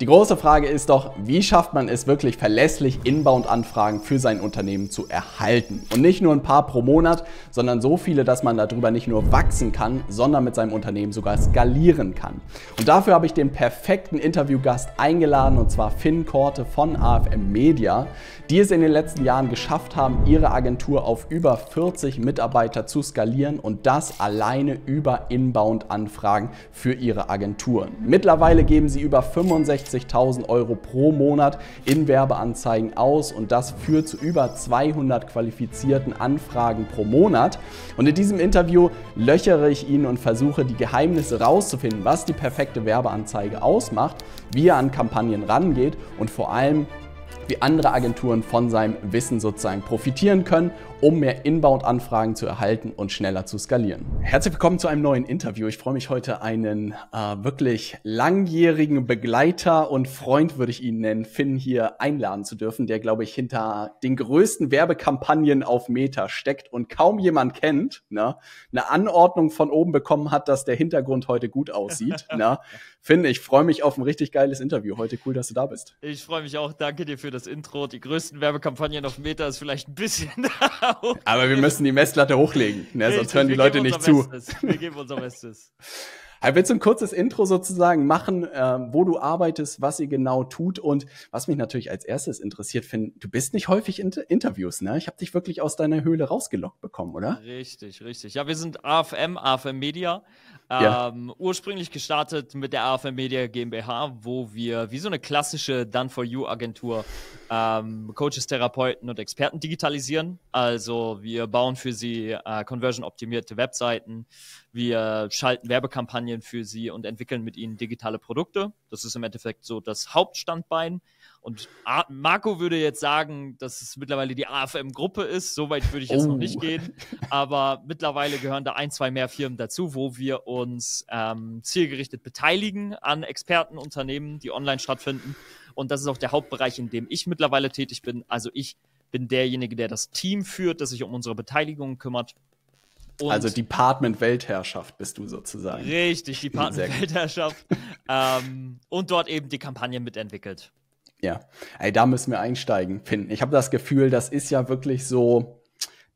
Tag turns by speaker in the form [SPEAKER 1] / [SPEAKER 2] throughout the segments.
[SPEAKER 1] Die große Frage ist doch, wie schafft man es wirklich verlässlich Inbound-Anfragen für sein Unternehmen zu erhalten? Und nicht nur ein paar pro Monat, sondern so viele, dass man darüber nicht nur wachsen kann, sondern mit seinem Unternehmen sogar skalieren kann. Und dafür habe ich den perfekten Interviewgast eingeladen, und zwar Finn Korte von AFM Media, die es in den letzten Jahren geschafft haben, ihre Agentur auf über 40 Mitarbeiter zu skalieren und das alleine über Inbound-Anfragen für ihre Agenturen. Mittlerweile geben sie über 65 60.000 Euro pro Monat in Werbeanzeigen aus und das führt zu über 200 qualifizierten Anfragen pro Monat. Und in diesem Interview löchere ich ihn und versuche die Geheimnisse rauszufinden, was die perfekte Werbeanzeige ausmacht, wie er an Kampagnen rangeht und vor allem, wie andere Agenturen von seinem Wissen sozusagen profitieren können um mehr Inbound-Anfragen zu erhalten und schneller zu skalieren. Herzlich willkommen zu einem neuen Interview. Ich freue mich heute, einen äh, wirklich langjährigen Begleiter und Freund, würde ich ihn nennen, Finn hier einladen zu dürfen, der, glaube ich, hinter den größten Werbekampagnen auf Meta steckt und kaum jemand kennt, ne? eine Anordnung von oben bekommen hat, dass der Hintergrund heute gut aussieht. ne? Finn, ich freue mich auf ein richtig geiles Interview heute. Cool, dass du da bist.
[SPEAKER 2] Ich freue mich auch. Danke dir für das Intro. Die größten Werbekampagnen auf Meta ist vielleicht ein bisschen
[SPEAKER 1] genau. Aber wir müssen die Messlatte hochlegen, ne? Richtig, sonst hören die Leute nicht zu.
[SPEAKER 2] Wir geben unser Bestes.
[SPEAKER 1] Willst du ein kurzes Intro sozusagen machen, äh, wo du arbeitest, was ihr genau tut und was mich natürlich als erstes interessiert, Finn, du bist nicht häufig in Interviews, ne? Ich habe dich wirklich aus deiner Höhle rausgelockt bekommen, oder?
[SPEAKER 2] Richtig, richtig. Ja, wir sind AFM, AFM Media. Ähm, ja. Ursprünglich gestartet mit der AFM Media GmbH, wo wir wie so eine klassische Done-for-You-Agentur ähm, Coaches, Therapeuten und Experten digitalisieren. Also wir bauen für sie äh, conversion-optimierte Webseiten, wir schalten Werbekampagnen für sie und entwickeln mit ihnen digitale Produkte. Das ist im Endeffekt so das Hauptstandbein. Und Marco würde jetzt sagen, dass es mittlerweile die AFM-Gruppe ist. Soweit würde ich jetzt oh. noch nicht gehen. Aber mittlerweile gehören da ein, zwei mehr Firmen dazu, wo wir uns ähm, zielgerichtet beteiligen an Expertenunternehmen, die online stattfinden und das ist auch der Hauptbereich, in dem ich mittlerweile tätig bin. Also ich bin derjenige, der das Team führt, das sich um unsere Beteiligungen kümmert. Und also
[SPEAKER 1] Department Weltherrschaft bist du sozusagen. Richtig, Department
[SPEAKER 2] Weltherrschaft. ähm, und dort eben die Kampagne mitentwickelt.
[SPEAKER 1] Ja, Ey, da müssen wir einsteigen, finden. Ich habe das Gefühl, das ist ja wirklich so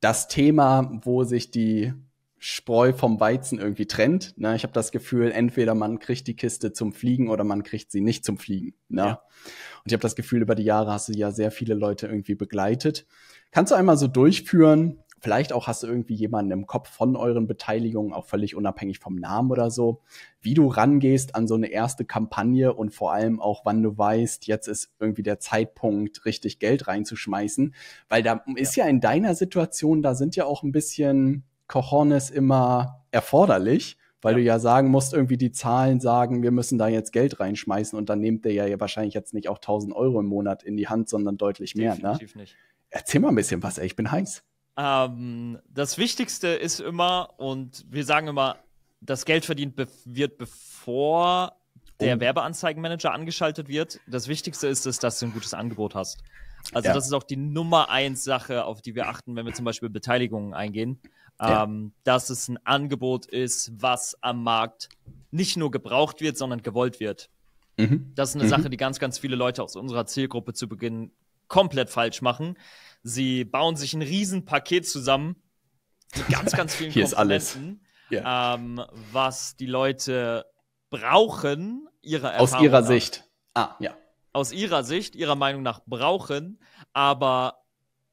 [SPEAKER 1] das Thema, wo sich die Spreu vom Weizen irgendwie trennt. Ne? Ich habe das Gefühl, entweder man kriegt die Kiste zum Fliegen oder man kriegt sie nicht zum Fliegen. Ne? Ja. Und ich habe das Gefühl, über die Jahre hast du ja sehr viele Leute irgendwie begleitet. Kannst du einmal so durchführen? Vielleicht auch hast du irgendwie jemanden im Kopf von euren Beteiligungen, auch völlig unabhängig vom Namen oder so, wie du rangehst an so eine erste Kampagne und vor allem auch, wann du weißt, jetzt ist irgendwie der Zeitpunkt, richtig Geld reinzuschmeißen. Weil da ja. ist ja in deiner Situation, da sind ja auch ein bisschen Cojones immer erforderlich, weil ja. du ja sagen musst, irgendwie die Zahlen sagen, wir müssen da jetzt Geld reinschmeißen und dann nehmt der ja wahrscheinlich jetzt nicht auch 1000 Euro im Monat in die Hand, sondern deutlich mehr. Ne? Definitiv ne? nicht. Erzähl mal ein bisschen was, ey, ich bin heiß.
[SPEAKER 2] Ähm, das Wichtigste ist immer, und wir sagen immer, das Geld verdient be wird, bevor der oh. Werbeanzeigenmanager angeschaltet wird. Das Wichtigste ist es, dass du ein gutes Angebot hast. Also ja. das ist auch die Nummer eins Sache, auf die wir achten, wenn wir zum Beispiel Beteiligungen eingehen, ja. ähm, dass es ein Angebot ist, was am Markt nicht nur gebraucht wird, sondern gewollt wird. Mhm. Das ist eine mhm. Sache, die ganz, ganz viele Leute aus unserer Zielgruppe zu Beginn komplett falsch machen. Sie bauen sich ein Riesenpaket zusammen mit ganz, ganz vielen Hier Komponenten, ist alles. Ja. Ähm, was die Leute brauchen, ihrer Erfahrung Aus ihrer nach. Sicht. Ah, ja aus ihrer Sicht, ihrer Meinung nach brauchen, aber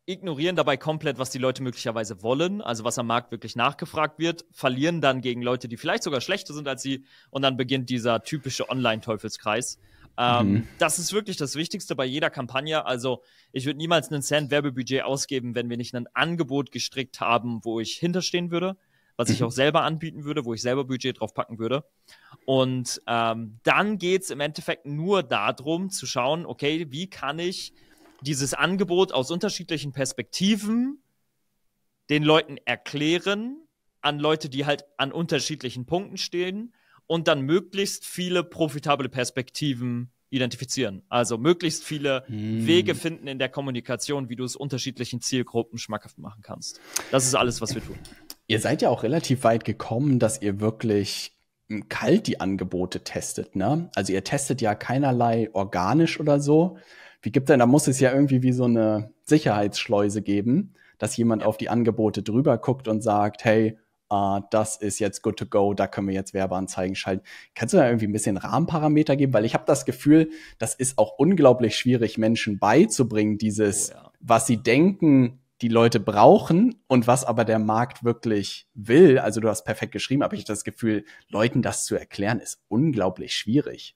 [SPEAKER 2] ignorieren dabei komplett, was die Leute möglicherweise wollen, also was am Markt wirklich nachgefragt wird, verlieren dann gegen Leute, die vielleicht sogar schlechter sind als sie und dann beginnt dieser typische Online-Teufelskreis. Ähm, mhm. Das ist wirklich das Wichtigste bei jeder Kampagne. Also ich würde niemals einen Cent Werbebudget ausgeben, wenn wir nicht ein Angebot gestrickt haben, wo ich hinterstehen würde was ich auch mhm. selber anbieten würde, wo ich selber Budget drauf packen würde. Und ähm, dann geht es im Endeffekt nur darum zu schauen, okay, wie kann ich dieses Angebot aus unterschiedlichen Perspektiven den Leuten erklären, an Leute, die halt an unterschiedlichen Punkten stehen und dann möglichst viele profitable Perspektiven identifizieren. Also möglichst viele hm. Wege finden in der Kommunikation, wie du es unterschiedlichen Zielgruppen schmackhaft machen kannst. Das ist alles, was wir tun. Ihr seid
[SPEAKER 1] ja auch relativ weit gekommen, dass ihr wirklich hm, kalt die Angebote testet, ne? Also ihr testet ja keinerlei organisch oder so. Wie gibt denn, da muss es ja irgendwie wie so eine Sicherheitsschleuse geben, dass jemand auf die Angebote drüber guckt und sagt, hey, uh, das ist jetzt good to go, da können wir jetzt Werbeanzeigen schalten. Kannst du da irgendwie ein bisschen Rahmenparameter geben? Weil ich habe das Gefühl, das ist auch unglaublich schwierig, Menschen beizubringen, dieses, oh, ja. was sie denken, die Leute brauchen und was aber der Markt wirklich will. Also du hast perfekt geschrieben, aber ich das Gefühl, Leuten das zu erklären, ist unglaublich schwierig.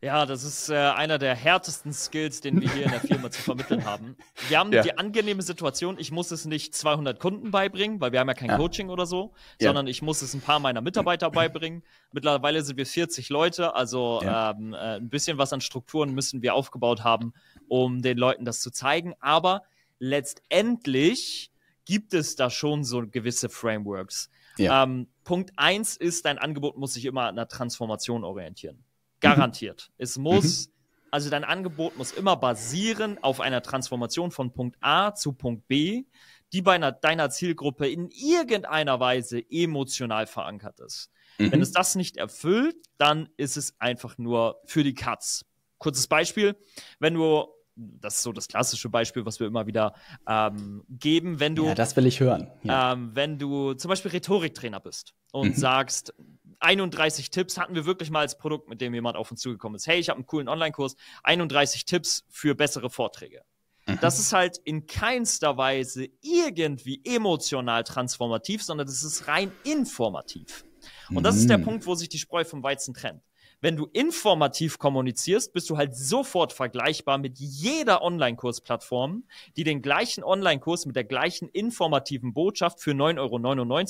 [SPEAKER 2] Ja, das ist äh, einer der härtesten Skills, den wir hier in der Firma zu vermitteln haben. Wir haben ja. die angenehme Situation, ich muss es nicht 200 Kunden beibringen, weil wir haben ja kein ja. Coaching oder so, ja. sondern ich muss es ein paar meiner Mitarbeiter beibringen. Mittlerweile sind wir 40 Leute, also ähm, äh, ein bisschen was an Strukturen müssen wir aufgebaut haben, um den Leuten das zu zeigen. Aber letztendlich gibt es da schon so gewisse Frameworks. Ja. Ähm, Punkt eins ist, dein Angebot muss sich immer an einer Transformation orientieren. Garantiert. Mhm. Es muss, mhm. also dein Angebot muss immer basieren auf einer Transformation von Punkt A zu Punkt B, die bei einer, deiner Zielgruppe in irgendeiner Weise emotional verankert ist. Mhm. Wenn es das nicht erfüllt, dann ist es einfach nur für die Katz. Kurzes Beispiel, wenn du das ist so das klassische Beispiel, was wir immer wieder ähm, geben, wenn du. Ja, das will ich hören. Ja. Ähm, wenn du zum Beispiel Rhetoriktrainer bist und mhm. sagst, 31 Tipps hatten wir wirklich mal als Produkt, mit dem jemand auf uns zugekommen ist. Hey, ich habe einen coolen Online-Kurs, 31 Tipps für bessere Vorträge. Mhm. Das ist halt in keinster Weise irgendwie emotional transformativ, sondern das ist rein informativ.
[SPEAKER 1] Und das ist der mhm. Punkt,
[SPEAKER 2] wo sich die Spreu vom Weizen trennt. Wenn du informativ kommunizierst, bist du halt sofort vergleichbar mit jeder Online-Kursplattform, die den gleichen Online-Kurs mit der gleichen informativen Botschaft für 9,99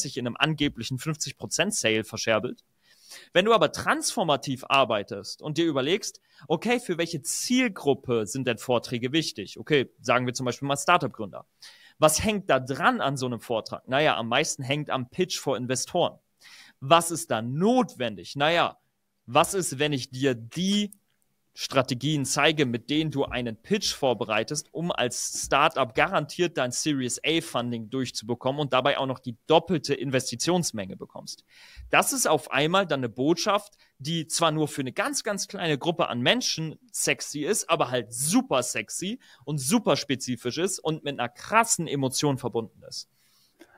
[SPEAKER 2] Euro in einem angeblichen 50% Sale verscherbelt. Wenn du aber transformativ arbeitest und dir überlegst, okay, für welche Zielgruppe sind denn Vorträge wichtig? Okay, sagen wir zum Beispiel mal Startup-Gründer. Was hängt da dran an so einem Vortrag? Naja, am meisten hängt am Pitch vor Investoren. Was ist da notwendig? Naja, was ist, wenn ich dir die Strategien zeige, mit denen du einen Pitch vorbereitest, um als Startup garantiert dein Series A Funding durchzubekommen und dabei auch noch die doppelte Investitionsmenge bekommst. Das ist auf einmal dann eine Botschaft, die zwar nur für eine ganz, ganz kleine Gruppe an Menschen sexy ist, aber halt super sexy und super spezifisch ist und mit einer krassen Emotion verbunden ist.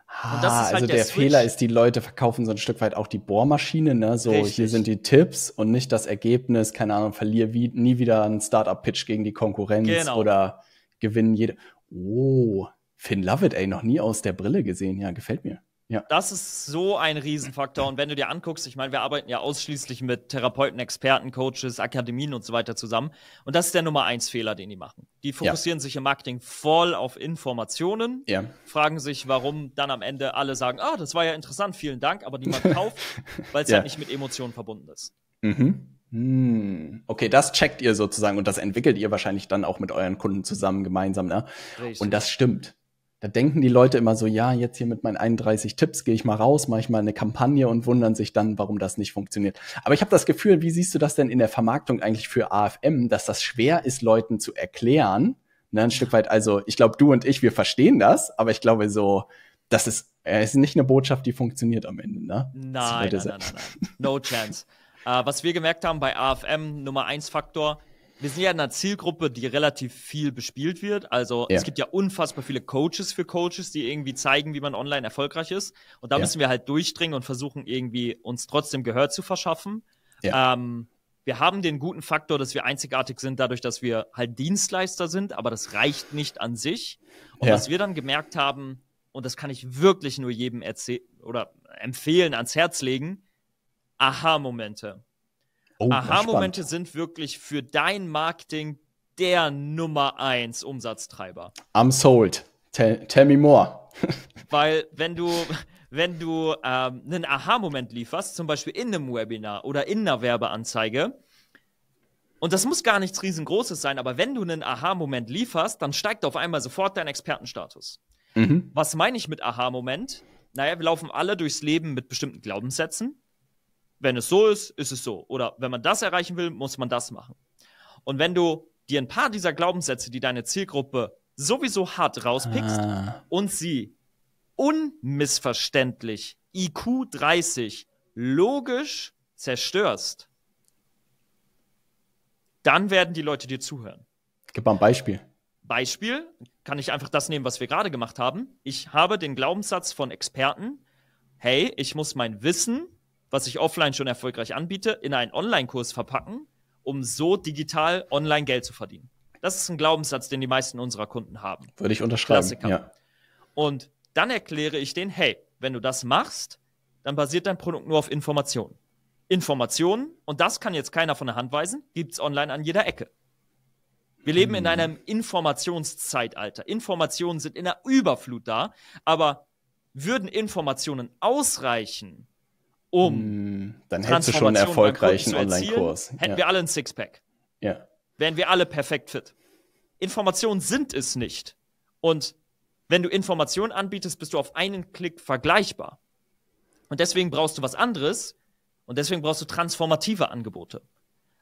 [SPEAKER 2] Ha, ah, halt also der, der Fehler ist,
[SPEAKER 1] die Leute verkaufen so ein Stück weit auch die Bohrmaschine, ne? So, Richtig. hier sind die Tipps und nicht das Ergebnis, keine Ahnung, verliere wie, nie wieder einen Startup-Pitch gegen die Konkurrenz genau. oder gewinnen jede. Oh, Finn Lovett, ey, noch nie aus der Brille gesehen, ja, gefällt mir. Ja.
[SPEAKER 2] Das ist so ein Riesenfaktor. Und wenn du dir anguckst, ich meine, wir arbeiten ja ausschließlich mit Therapeuten, Experten, Coaches, Akademien und so weiter zusammen. Und das ist der Nummer eins Fehler, den die machen. Die fokussieren ja. sich im Marketing voll auf Informationen, ja. fragen sich, warum dann am Ende alle sagen, ah, das war ja interessant, vielen Dank, aber niemand kauft, weil es halt ja. halt nicht mit Emotionen verbunden ist.
[SPEAKER 1] Mhm. Hm. Okay, das checkt ihr sozusagen und das entwickelt ihr wahrscheinlich dann auch mit euren Kunden zusammen gemeinsam, ne? Richtig. Und das stimmt da denken die Leute immer so, ja, jetzt hier mit meinen 31 Tipps gehe ich mal raus, mache ich mal eine Kampagne und wundern sich dann, warum das nicht funktioniert. Aber ich habe das Gefühl, wie siehst du das denn in der Vermarktung eigentlich für AFM, dass das schwer ist, Leuten zu erklären? Ne, ein Stück weit, also ich glaube, du und ich, wir verstehen das, aber ich glaube so, das ist, äh, ist nicht eine Botschaft, die funktioniert am Ende. Ne? Nein, nein, nein, nein,
[SPEAKER 2] nein. No chance. uh, was wir gemerkt haben bei AFM, Nummer 1 Faktor, wir sind ja in einer Zielgruppe, die relativ viel bespielt wird. Also ja. es gibt ja unfassbar viele Coaches für Coaches, die irgendwie zeigen, wie man online erfolgreich ist. Und da ja. müssen wir halt durchdringen und versuchen, irgendwie uns trotzdem Gehör zu verschaffen. Ja. Ähm, wir haben den guten Faktor, dass wir einzigartig sind, dadurch, dass wir halt Dienstleister sind, aber das reicht nicht an sich. Und was wir dann gemerkt haben, und das kann ich wirklich nur jedem erzählen oder empfehlen, ans Herz legen, Aha-Momente. Oh, Aha-Momente sind wirklich für dein Marketing der Nummer eins Umsatztreiber.
[SPEAKER 1] I'm sold. Tell, tell me more.
[SPEAKER 2] Weil wenn du, wenn du ähm, einen Aha-Moment lieferst, zum Beispiel in einem Webinar oder in einer Werbeanzeige, und das muss gar nichts riesengroßes sein, aber wenn du einen Aha-Moment lieferst, dann steigt auf einmal sofort dein Expertenstatus. Mhm. Was meine ich mit Aha-Moment? Naja, wir laufen alle durchs Leben mit bestimmten Glaubenssätzen, wenn es so ist, ist es so. Oder wenn man das erreichen will, muss man das machen. Und wenn du dir ein paar dieser Glaubenssätze, die deine Zielgruppe sowieso hart rauspickst ah. und sie unmissverständlich IQ 30 logisch zerstörst, dann werden die Leute dir zuhören.
[SPEAKER 1] Gib mal ein Beispiel.
[SPEAKER 2] Beispiel kann ich einfach das nehmen, was wir gerade gemacht haben. Ich habe den Glaubenssatz von Experten, hey, ich muss mein Wissen was ich offline schon erfolgreich anbiete, in einen Online-Kurs verpacken, um so digital online Geld zu verdienen. Das ist ein Glaubenssatz, den die meisten unserer Kunden haben. Würde ich unterschreiben. Klassiker. Ja. Und dann erkläre ich denen, hey, wenn du das machst, dann basiert dein Produkt nur auf Informationen. Informationen, und das kann jetzt keiner von der Hand weisen, gibt es online an jeder Ecke. Wir leben in hm. einem Informationszeitalter. Informationen sind in der Überflut da, aber würden Informationen ausreichen, um.
[SPEAKER 1] Hm, dann hättest du schon einen erfolgreichen Online-Kurs. Hätten ja. wir
[SPEAKER 2] alle ein Sixpack. Ja. Wären wir alle perfekt fit. Informationen sind es nicht. Und wenn du Informationen anbietest, bist du auf einen Klick vergleichbar. Und deswegen brauchst du was anderes. Und deswegen brauchst du transformative Angebote.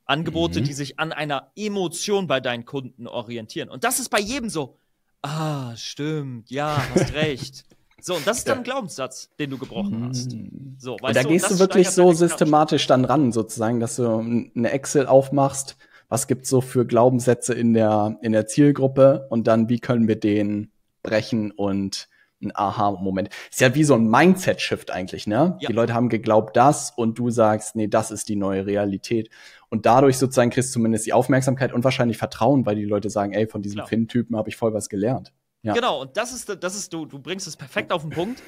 [SPEAKER 2] Angebote, mhm. die sich an einer Emotion bei deinen Kunden orientieren. Und das ist bei jedem so. Ah, stimmt. Ja, hast recht. So, und das ist dann ein Glaubenssatz, den du gebrochen hast. Mm. So, weißt und da du, gehst du wirklich so
[SPEAKER 1] systematisch dann ran, sozusagen, dass du eine Excel aufmachst, was gibt's so für Glaubenssätze in der, in der Zielgruppe und dann, wie können wir den brechen und ein Aha-Moment. Ist ja wie so ein Mindset-Shift eigentlich, ne? Ja. Die Leute haben geglaubt das und du sagst, nee, das ist die neue Realität. Und dadurch sozusagen kriegst du zumindest die Aufmerksamkeit und wahrscheinlich Vertrauen, weil die Leute sagen, ey, von diesem Finn-Typen habe ich voll was gelernt. Ja. Genau,
[SPEAKER 2] und das ist, das ist du, du bringst es perfekt auf den Punkt.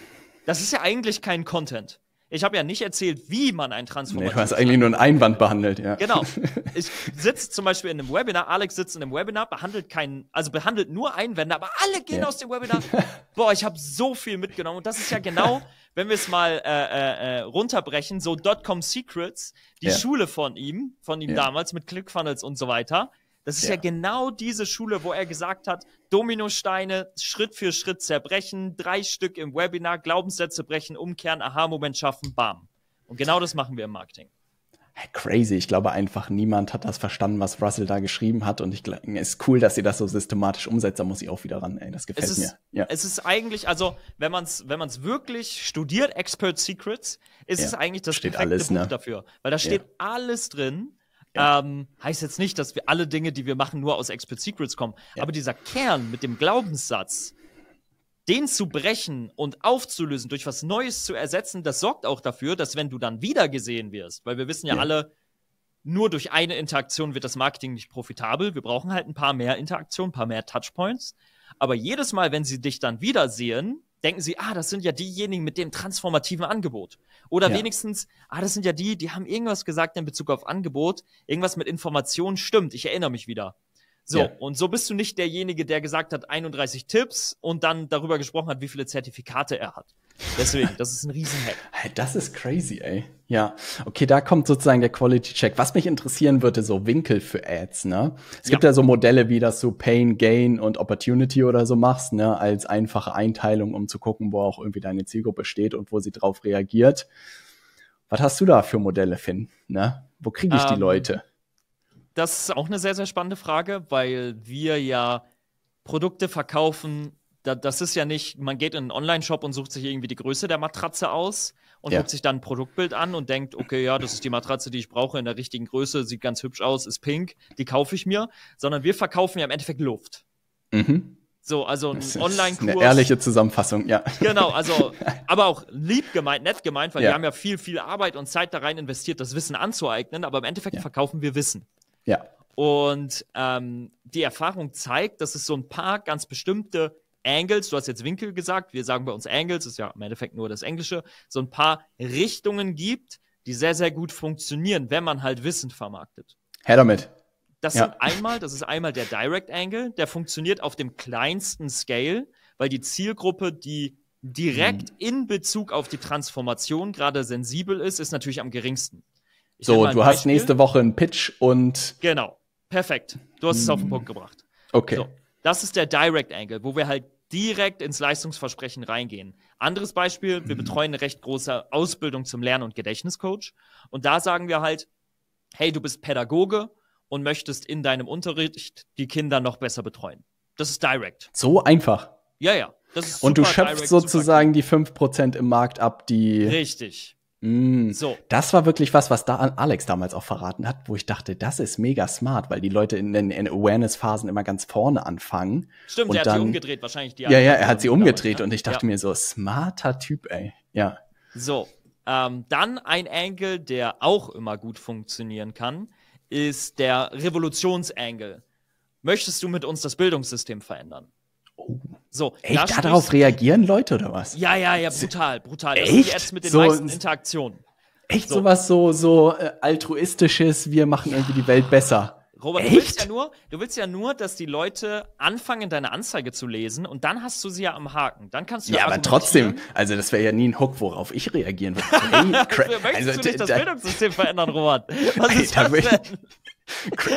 [SPEAKER 2] Das ist ja eigentlich kein Content. Ich habe ja nicht erzählt, wie man einen Transformator. Nee, du hast
[SPEAKER 1] eigentlich nur einen Einwand behandelt, ja. Genau.
[SPEAKER 2] Ich sitze zum Beispiel in einem Webinar, Alex sitzt in einem Webinar, behandelt keinen, also behandelt nur Einwände, aber alle gehen ja. aus dem Webinar. Boah, ich habe so viel mitgenommen. Und das ist ja genau, wenn wir es mal äh, äh, äh runterbrechen, so Dotcom Secrets, die ja. Schule von ihm, von ihm damals mit ClickFunnels und so weiter. Das ist ja. ja genau diese Schule, wo er gesagt hat, Dominosteine Schritt für Schritt zerbrechen, drei Stück im Webinar, Glaubenssätze brechen, umkehren, Aha-Moment schaffen, bam. Und genau das machen wir im Marketing.
[SPEAKER 1] Crazy. Ich glaube einfach, niemand hat das verstanden, was Russell da geschrieben hat. Und ich glaube, es ist cool, dass ihr das so systematisch umsetzt. Da muss ich auch wieder ran. Ey, das gefällt es ist, mir.
[SPEAKER 2] Ja. Es ist eigentlich, also, wenn man es wenn wirklich studiert, Expert Secrets, ist ja. es eigentlich das steht perfekte alles, Buch ne? dafür. Weil da steht ja. alles drin, ja. Ähm, heißt jetzt nicht, dass wir alle Dinge, die wir machen, nur aus Expert Secrets kommen. Ja. Aber dieser Kern mit dem Glaubenssatz, den zu brechen und aufzulösen, durch was Neues zu ersetzen, das sorgt auch dafür, dass wenn du dann wieder gesehen wirst, weil wir wissen ja, ja. alle, nur durch eine Interaktion wird das Marketing nicht profitabel. Wir brauchen halt ein paar mehr Interaktionen, ein paar mehr Touchpoints. Aber jedes Mal, wenn sie dich dann wiedersehen, denken sie, ah, das sind ja diejenigen mit dem transformativen Angebot. Oder ja. wenigstens, ah, das sind ja die, die haben irgendwas gesagt in Bezug auf Angebot, irgendwas mit Informationen stimmt, ich erinnere mich wieder. So, ja. und so bist du nicht derjenige, der gesagt hat, 31 Tipps und dann darüber gesprochen hat, wie viele Zertifikate er hat. Deswegen, das ist ein Riesenhack. Das ist
[SPEAKER 1] crazy, ey. Ja, okay, da kommt sozusagen der Quality Check. Was mich interessieren würde, so Winkel für Ads, ne? Es ja. gibt ja so Modelle, wie das so Pain, Gain und Opportunity oder so machst, ne? Als einfache Einteilung, um zu gucken, wo auch irgendwie deine Zielgruppe steht und wo sie drauf reagiert. Was hast du da für Modelle, Finn? Ne? Wo kriege ich um, die ähm, Leute?
[SPEAKER 2] das ist auch eine sehr, sehr spannende Frage, weil wir ja Produkte verkaufen. Da, das ist ja nicht, man geht in einen Online-Shop und sucht sich irgendwie die Größe der Matratze aus und ja. guckt sich dann ein Produktbild an und denkt, okay, ja, das ist die Matratze, die ich brauche in der richtigen Größe, sieht ganz hübsch aus, ist pink, die kaufe ich mir, sondern wir verkaufen ja im Endeffekt Luft. Mhm. So, also ein Online-Kurs. Eine ehrliche
[SPEAKER 1] Zusammenfassung, ja. Genau,
[SPEAKER 2] also, aber auch lieb gemeint, nett gemeint, weil ja. wir haben ja viel, viel Arbeit und Zeit da rein investiert, das Wissen anzueignen, aber im Endeffekt ja. verkaufen wir Wissen. Ja. Und ähm, die Erfahrung zeigt, dass es so ein paar ganz bestimmte Angles, du hast jetzt Winkel gesagt, wir sagen bei uns Angles, ist ja im Endeffekt nur das Englische, so ein paar Richtungen gibt, die sehr, sehr gut funktionieren, wenn man halt Wissen vermarktet.
[SPEAKER 1] Herr damit. Das ja. sind
[SPEAKER 2] einmal, das ist einmal der Direct Angle, der funktioniert auf dem kleinsten Scale, weil die Zielgruppe, die direkt mhm. in Bezug auf die Transformation gerade sensibel ist, ist natürlich am geringsten so, du hast nächste
[SPEAKER 1] Woche einen Pitch und.
[SPEAKER 2] Genau, perfekt. Du hast es auf den mm. Punkt gebracht. Okay. So, das ist der Direct Angle, wo wir halt direkt ins Leistungsversprechen reingehen. Anderes Beispiel, wir mm. betreuen eine recht große Ausbildung zum Lern- und Gedächtniscoach. Und da sagen wir halt, hey, du bist Pädagoge und möchtest in deinem Unterricht die Kinder noch besser betreuen. Das ist direct.
[SPEAKER 1] So einfach.
[SPEAKER 2] Ja, ja. und du schöpfst direct,
[SPEAKER 1] sozusagen die 5% im Markt ab, die.
[SPEAKER 2] Richtig.
[SPEAKER 1] Mm, so. Das war wirklich was, was da Alex damals auch verraten hat, wo ich dachte, das ist mega smart, weil die Leute in den Awareness-Phasen immer ganz vorne anfangen. Stimmt, und er hat dann, sie umgedreht, wahrscheinlich die Ja, ja, er hat sie umgedreht damals, und ich dachte ja. mir so, smarter Typ, ey. Ja.
[SPEAKER 2] So. Ähm, dann ein Angle, der auch immer gut funktionieren kann, ist der Revolutionsangle. Möchtest du mit uns das Bildungssystem verändern? Oh. So, Echt? Darauf
[SPEAKER 1] reagieren Leute oder was? Ja,
[SPEAKER 2] ja, ja, brutal, brutal. Das Echt? Apps mit den so, meisten Interaktionen. Echt
[SPEAKER 1] so. sowas so, so äh, altruistisches, wir machen irgendwie die Welt besser.
[SPEAKER 2] Robert, du willst, ja nur, du willst ja nur, dass die Leute anfangen, deine Anzeige zu lesen und dann hast du sie ja am Haken. Dann kannst du ja, ja aber trotzdem,
[SPEAKER 1] also das wäre ja nie ein Hook, worauf ich reagieren würde. Hey,
[SPEAKER 2] also, möchtest also, du nicht da, das Bildungssystem verändern, Robert? Was Alter, das denn?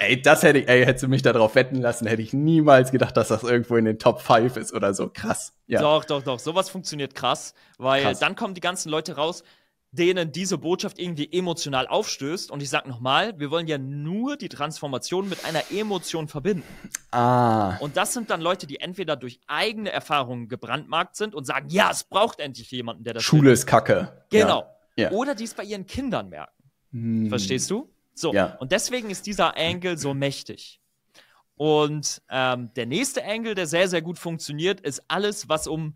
[SPEAKER 1] ey, das hätte ich, ey, hättest du mich darauf wetten lassen, hätte ich niemals gedacht, dass das irgendwo in den Top 5 ist oder so. Krass. Ja. Doch,
[SPEAKER 2] doch, doch. Sowas funktioniert krass, weil krass. dann kommen die ganzen Leute raus, denen diese Botschaft irgendwie emotional aufstößt. Und ich sag nochmal, wir wollen ja nur die Transformation mit einer Emotion verbinden.
[SPEAKER 1] Ah.
[SPEAKER 2] Und das sind dann Leute, die entweder durch eigene Erfahrungen gebrandmarkt sind und sagen, ja, es braucht endlich jemanden, der das. Schule findet.
[SPEAKER 1] ist Kacke. Genau. Ja. Ja.
[SPEAKER 2] Oder die es bei ihren Kindern merken. Hm. Verstehst du? So, ja. und deswegen ist dieser Angle so mächtig. Und ähm, der nächste Angle, der sehr, sehr gut funktioniert, ist alles, was um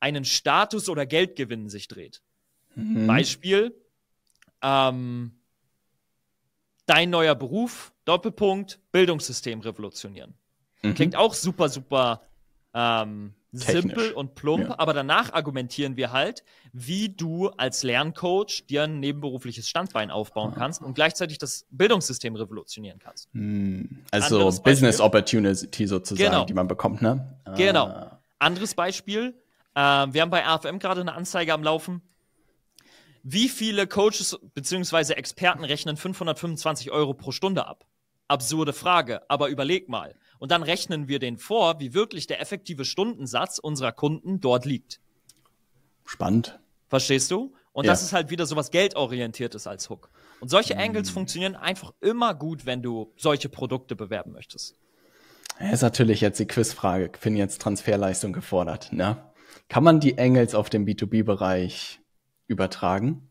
[SPEAKER 2] einen Status oder Geldgewinn sich dreht. Mhm. Beispiel, ähm, dein neuer Beruf, Doppelpunkt, Bildungssystem revolutionieren. Mhm. Klingt auch super, super ähm, Technisch. simpel und plump, ja. aber danach argumentieren wir halt, wie du als Lerncoach dir ein nebenberufliches Standbein aufbauen ah. kannst und gleichzeitig das Bildungssystem revolutionieren kannst.
[SPEAKER 1] Hm. Also Business Opportunity sozusagen, genau. die man bekommt, ne?
[SPEAKER 2] Ah. Genau. Anderes Beispiel, äh, wir haben bei AFM gerade eine Anzeige am Laufen. Wie viele Coaches bzw. Experten rechnen 525 Euro pro Stunde ab? Absurde Frage, aber überleg mal und dann rechnen wir den vor, wie wirklich der effektive Stundensatz unserer Kunden dort liegt. Spannend. Verstehst du? Und ja. das ist halt wieder so was Geldorientiertes als Hook. Und solche mm. Angles mhm. funktionieren einfach immer gut, wenn du solche Produkte bewerben möchtest. Das ist
[SPEAKER 1] natürlich jetzt die Quizfrage. Ich Bin jetzt Transferleistung gefordert, ne? Kann man die Angles auf den B2B-Bereich übertragen?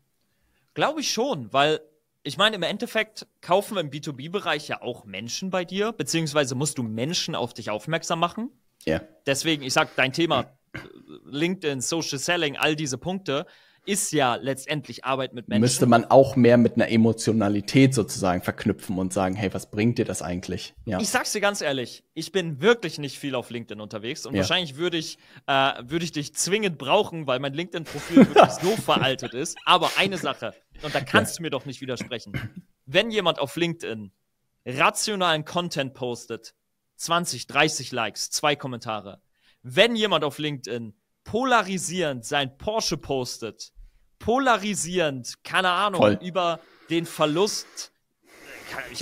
[SPEAKER 2] Glaube ich schon, weil ich meine, im Endeffekt kaufen wir im B2B-Bereich ja auch Menschen bei dir, beziehungsweise musst du Menschen auf dich aufmerksam machen. Ja. Deswegen, ich sag, dein Thema LinkedIn, Social Selling, all diese Punkte, ist ja letztendlich Arbeit mit Menschen. Müsste
[SPEAKER 1] man auch mehr mit einer Emotionalität sozusagen verknüpfen und sagen, hey, was bringt dir das eigentlich? Ja. Ich
[SPEAKER 2] sag's dir ganz ehrlich, ich bin wirklich nicht viel auf LinkedIn unterwegs und ja. wahrscheinlich würde ich, äh, würd ich dich zwingend brauchen, weil mein LinkedIn-Profil wirklich so veraltet ist. Aber eine Sache, und da kannst ja. du mir doch nicht widersprechen. Wenn jemand auf LinkedIn rationalen Content postet, 20, 30 Likes, zwei Kommentare. Wenn jemand auf LinkedIn polarisierend sein Porsche postet, polarisierend, keine Ahnung, Voll. über den Verlust.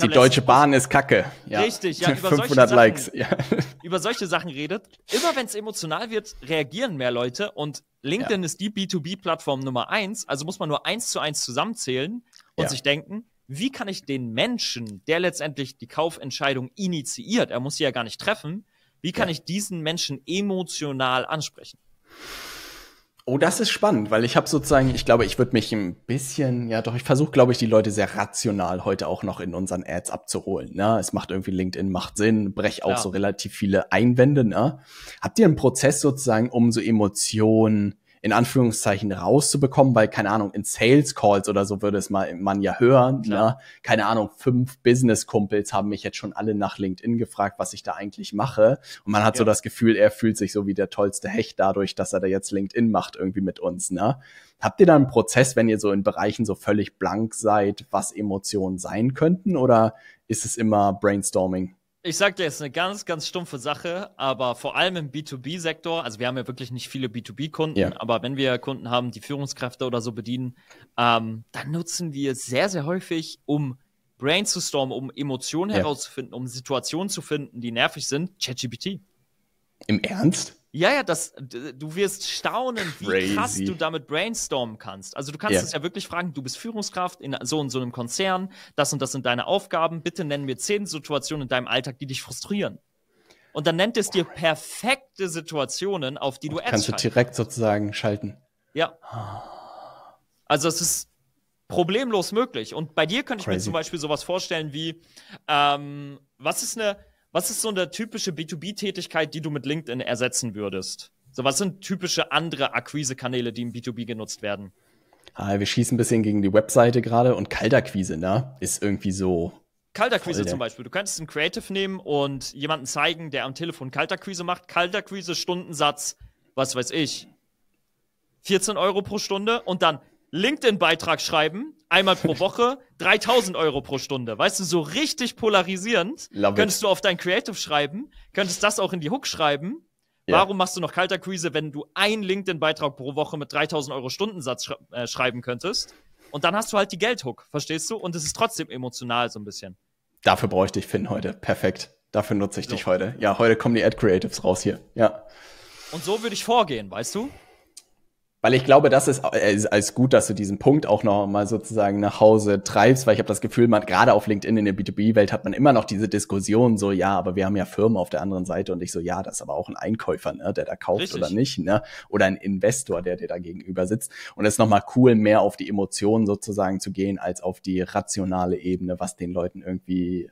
[SPEAKER 2] die Deutsche Bahn ist kacke. Ja. Richtig, ja, über 500 Sachen, Likes. Ja. Über solche Sachen redet. Immer wenn es emotional wird, reagieren mehr Leute und LinkedIn ja. ist die B2B-Plattform Nummer eins, also muss man nur eins zu eins zusammenzählen und ja. sich denken, wie kann ich den Menschen, der letztendlich die Kaufentscheidung initiiert, er muss sie ja gar nicht treffen, wie kann ich diesen Menschen emotional ansprechen?
[SPEAKER 1] Oh, das ist spannend, weil ich habe sozusagen, ich glaube, ich würde mich ein bisschen, ja doch, ich versuche, glaube ich, die Leute sehr rational heute auch noch in unseren Ads abzuholen. Ne? Es macht irgendwie LinkedIn, macht Sinn, brech auch ja. so relativ viele Einwände. Ne? Habt ihr einen Prozess sozusagen, um so Emotionen in Anführungszeichen rauszubekommen, weil, keine Ahnung, in Sales Calls oder so würde es mal, man ja hören, Ne? keine Ahnung, fünf Business-Kumpels haben mich jetzt schon alle nach LinkedIn gefragt, was ich da eigentlich mache. Und man hat ja. so das Gefühl, er fühlt sich so wie der tollste Hecht dadurch, dass er da jetzt LinkedIn macht irgendwie mit uns, ne? Habt ihr da einen Prozess, wenn ihr so in Bereichen so völlig blank seid, was Emotionen sein könnten oder ist es immer Brainstorming?
[SPEAKER 2] ich sag dir ist eine ganz, ganz stumpfe Sache, aber vor allem im B2B-Sektor, also wir haben ja wirklich nicht viele B2B-Kunden, ja. aber wenn wir Kunden haben, die Führungskräfte oder so bedienen, ähm, dann nutzen wir sehr, sehr häufig, um Brainstorm, um Emotionen ja. herauszufinden, um Situationen zu finden, die nervig sind, ChatGPT.
[SPEAKER 1] Im Ernst?
[SPEAKER 2] Ja, ja, das, du wirst staunen, Crazy. wie krass du damit brainstormen kannst. Also du kannst yeah. es ja wirklich fragen, du bist Führungskraft in so und so einem Konzern, das und das sind deine Aufgaben, bitte nennen mir zehn Situationen in deinem Alltag, die dich frustrieren. Und dann nennt es dir perfekte Situationen, auf die du Ads Kannst du direkt
[SPEAKER 1] sozusagen schalten.
[SPEAKER 2] Ja. Ah. Also es ist problemlos möglich. Und bei dir könnte ich mir zum Beispiel sowas vorstellen wie, ähm, was ist eine was ist so eine typische B2B-Tätigkeit, die du mit LinkedIn ersetzen würdest? So, was sind typische andere Akquise-Kanäle, die im B2B genutzt werden?
[SPEAKER 1] Ah, wir schießen ein bisschen gegen die Webseite gerade und Kaltakquise, ne? Ist irgendwie so.
[SPEAKER 2] Kaltakquise zum Beispiel. Du könntest einen Creative nehmen und jemanden zeigen, der am Telefon Kaltakquise macht. Kaltakquise, Stundensatz, was weiß ich, 14 Euro pro Stunde und dann LinkedIn-Beitrag schreiben, einmal pro Woche, 3000 Euro pro Stunde. Weißt du, so richtig polarisierend. Love könntest it. du auf dein Creative schreiben, könntest das auch in die Hook schreiben. Yeah. Warum machst du noch Kalterquise, wenn du einen LinkedIn-Beitrag pro Woche mit 3000 Euro Stundensatz sch äh, schreiben könntest? Und dann hast du halt die Geldhook, verstehst du? Und es ist trotzdem emotional so ein bisschen.
[SPEAKER 1] Dafür bräuchte ich Finn heute. Perfekt. Dafür nutze ich so. dich heute. Ja, heute kommen die Ad Creatives raus hier. Ja.
[SPEAKER 2] Und so würde ich vorgehen, weißt du?
[SPEAKER 1] Weil ich glaube, das ist äh, ist, als gut, dass du diesen Punkt auch noch mal sozusagen nach Hause treibst, weil ich habe das Gefühl, man gerade auf LinkedIn in der B2B-Welt hat man immer noch diese Diskussion so, ja, aber wir haben ja Firmen auf der anderen Seite und ich so, ja, das ist aber auch ein Einkäufer, ne, der da kauft Richtig. oder nicht, ne, oder ein Investor, der dir da gegenüber sitzt. Und es ist nochmal cool, mehr auf die Emotionen sozusagen zu gehen, als auf die rationale Ebene, was den Leuten irgendwie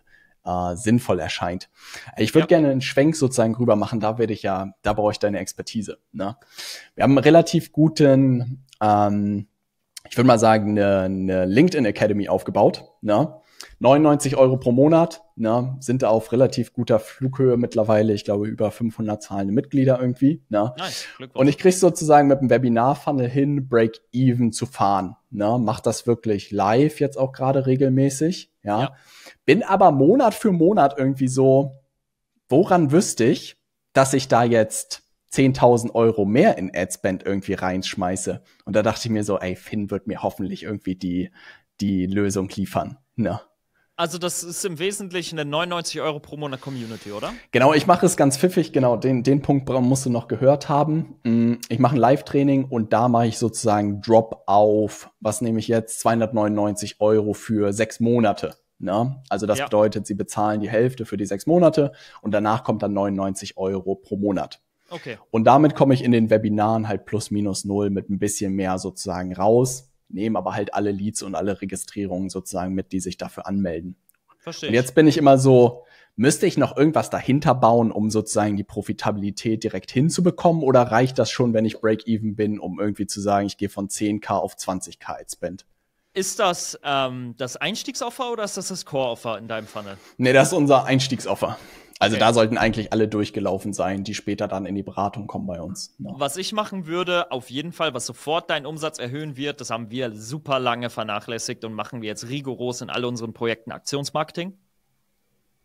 [SPEAKER 1] äh, sinnvoll erscheint. Ich würde ja. gerne einen Schwenk sozusagen rüber machen, da werde ich ja, da brauche ich deine Expertise. Ne? Wir haben einen relativ guten, ähm, ich würde mal sagen, eine, eine LinkedIn Academy aufgebaut. Ne? 99 Euro pro Monat, ne, sind da auf relativ guter Flughöhe mittlerweile, ich glaube über 500 zahlende Mitglieder irgendwie. Ne. Nice, und ich kriege sozusagen mit dem Webinar-Funnel hin, Break-Even zu fahren. Ne. Mach das wirklich live jetzt auch gerade regelmäßig. Ja? Bin aber Monat für Monat irgendwie so, woran wüsste ich, dass ich da jetzt 10.000 Euro mehr in Adspend irgendwie reinschmeiße? Und da dachte ich mir so, ey, Finn wird mir hoffentlich irgendwie die, die Lösung liefern. Ne?
[SPEAKER 2] Also das ist im Wesentlichen eine 99 Euro pro Monat Community, oder?
[SPEAKER 1] Genau, ich mache es ganz pfiffig, genau, den, den Punkt musst du noch gehört haben. Mm, ich mache ein Live-Training und da mache ich sozusagen Drop auf, was nehme ich jetzt? 299 Euro für sechs Monate. Ne? Also das ja. bedeutet, sie bezahlen die Hälfte für die sechs Monate und danach kommt dann 99 Euro pro Monat. Okay. Und damit komme ich in den Webinaren halt plus minus null mit ein bisschen mehr sozusagen raus nehmen aber halt alle Leads und alle Registrierungen sozusagen mit, die sich dafür anmelden. Verstehe. Und jetzt bin ich immer so, müsste ich noch irgendwas dahinter bauen, um sozusagen die Profitabilität direkt hinzubekommen oder reicht das schon, wenn ich Break-Even bin, um irgendwie zu sagen, ich gehe von 10k auf 20k als Spend?
[SPEAKER 2] Ist das ähm, das Einstiegsoffer oder ist das das Core-Offer in deinem Funnel?
[SPEAKER 1] Nee, das ist unser Einstiegsoffer. Also okay. da sollten eigentlich alle durchgelaufen sein, die später dann in die Beratung kommen bei uns.
[SPEAKER 2] Ja. Ne? Was ich machen würde, auf jeden Fall, was sofort deinen Umsatz erhöhen wird, das haben wir super lange vernachlässigt und machen wir jetzt rigoros in all unseren Projekten Aktionsmarketing.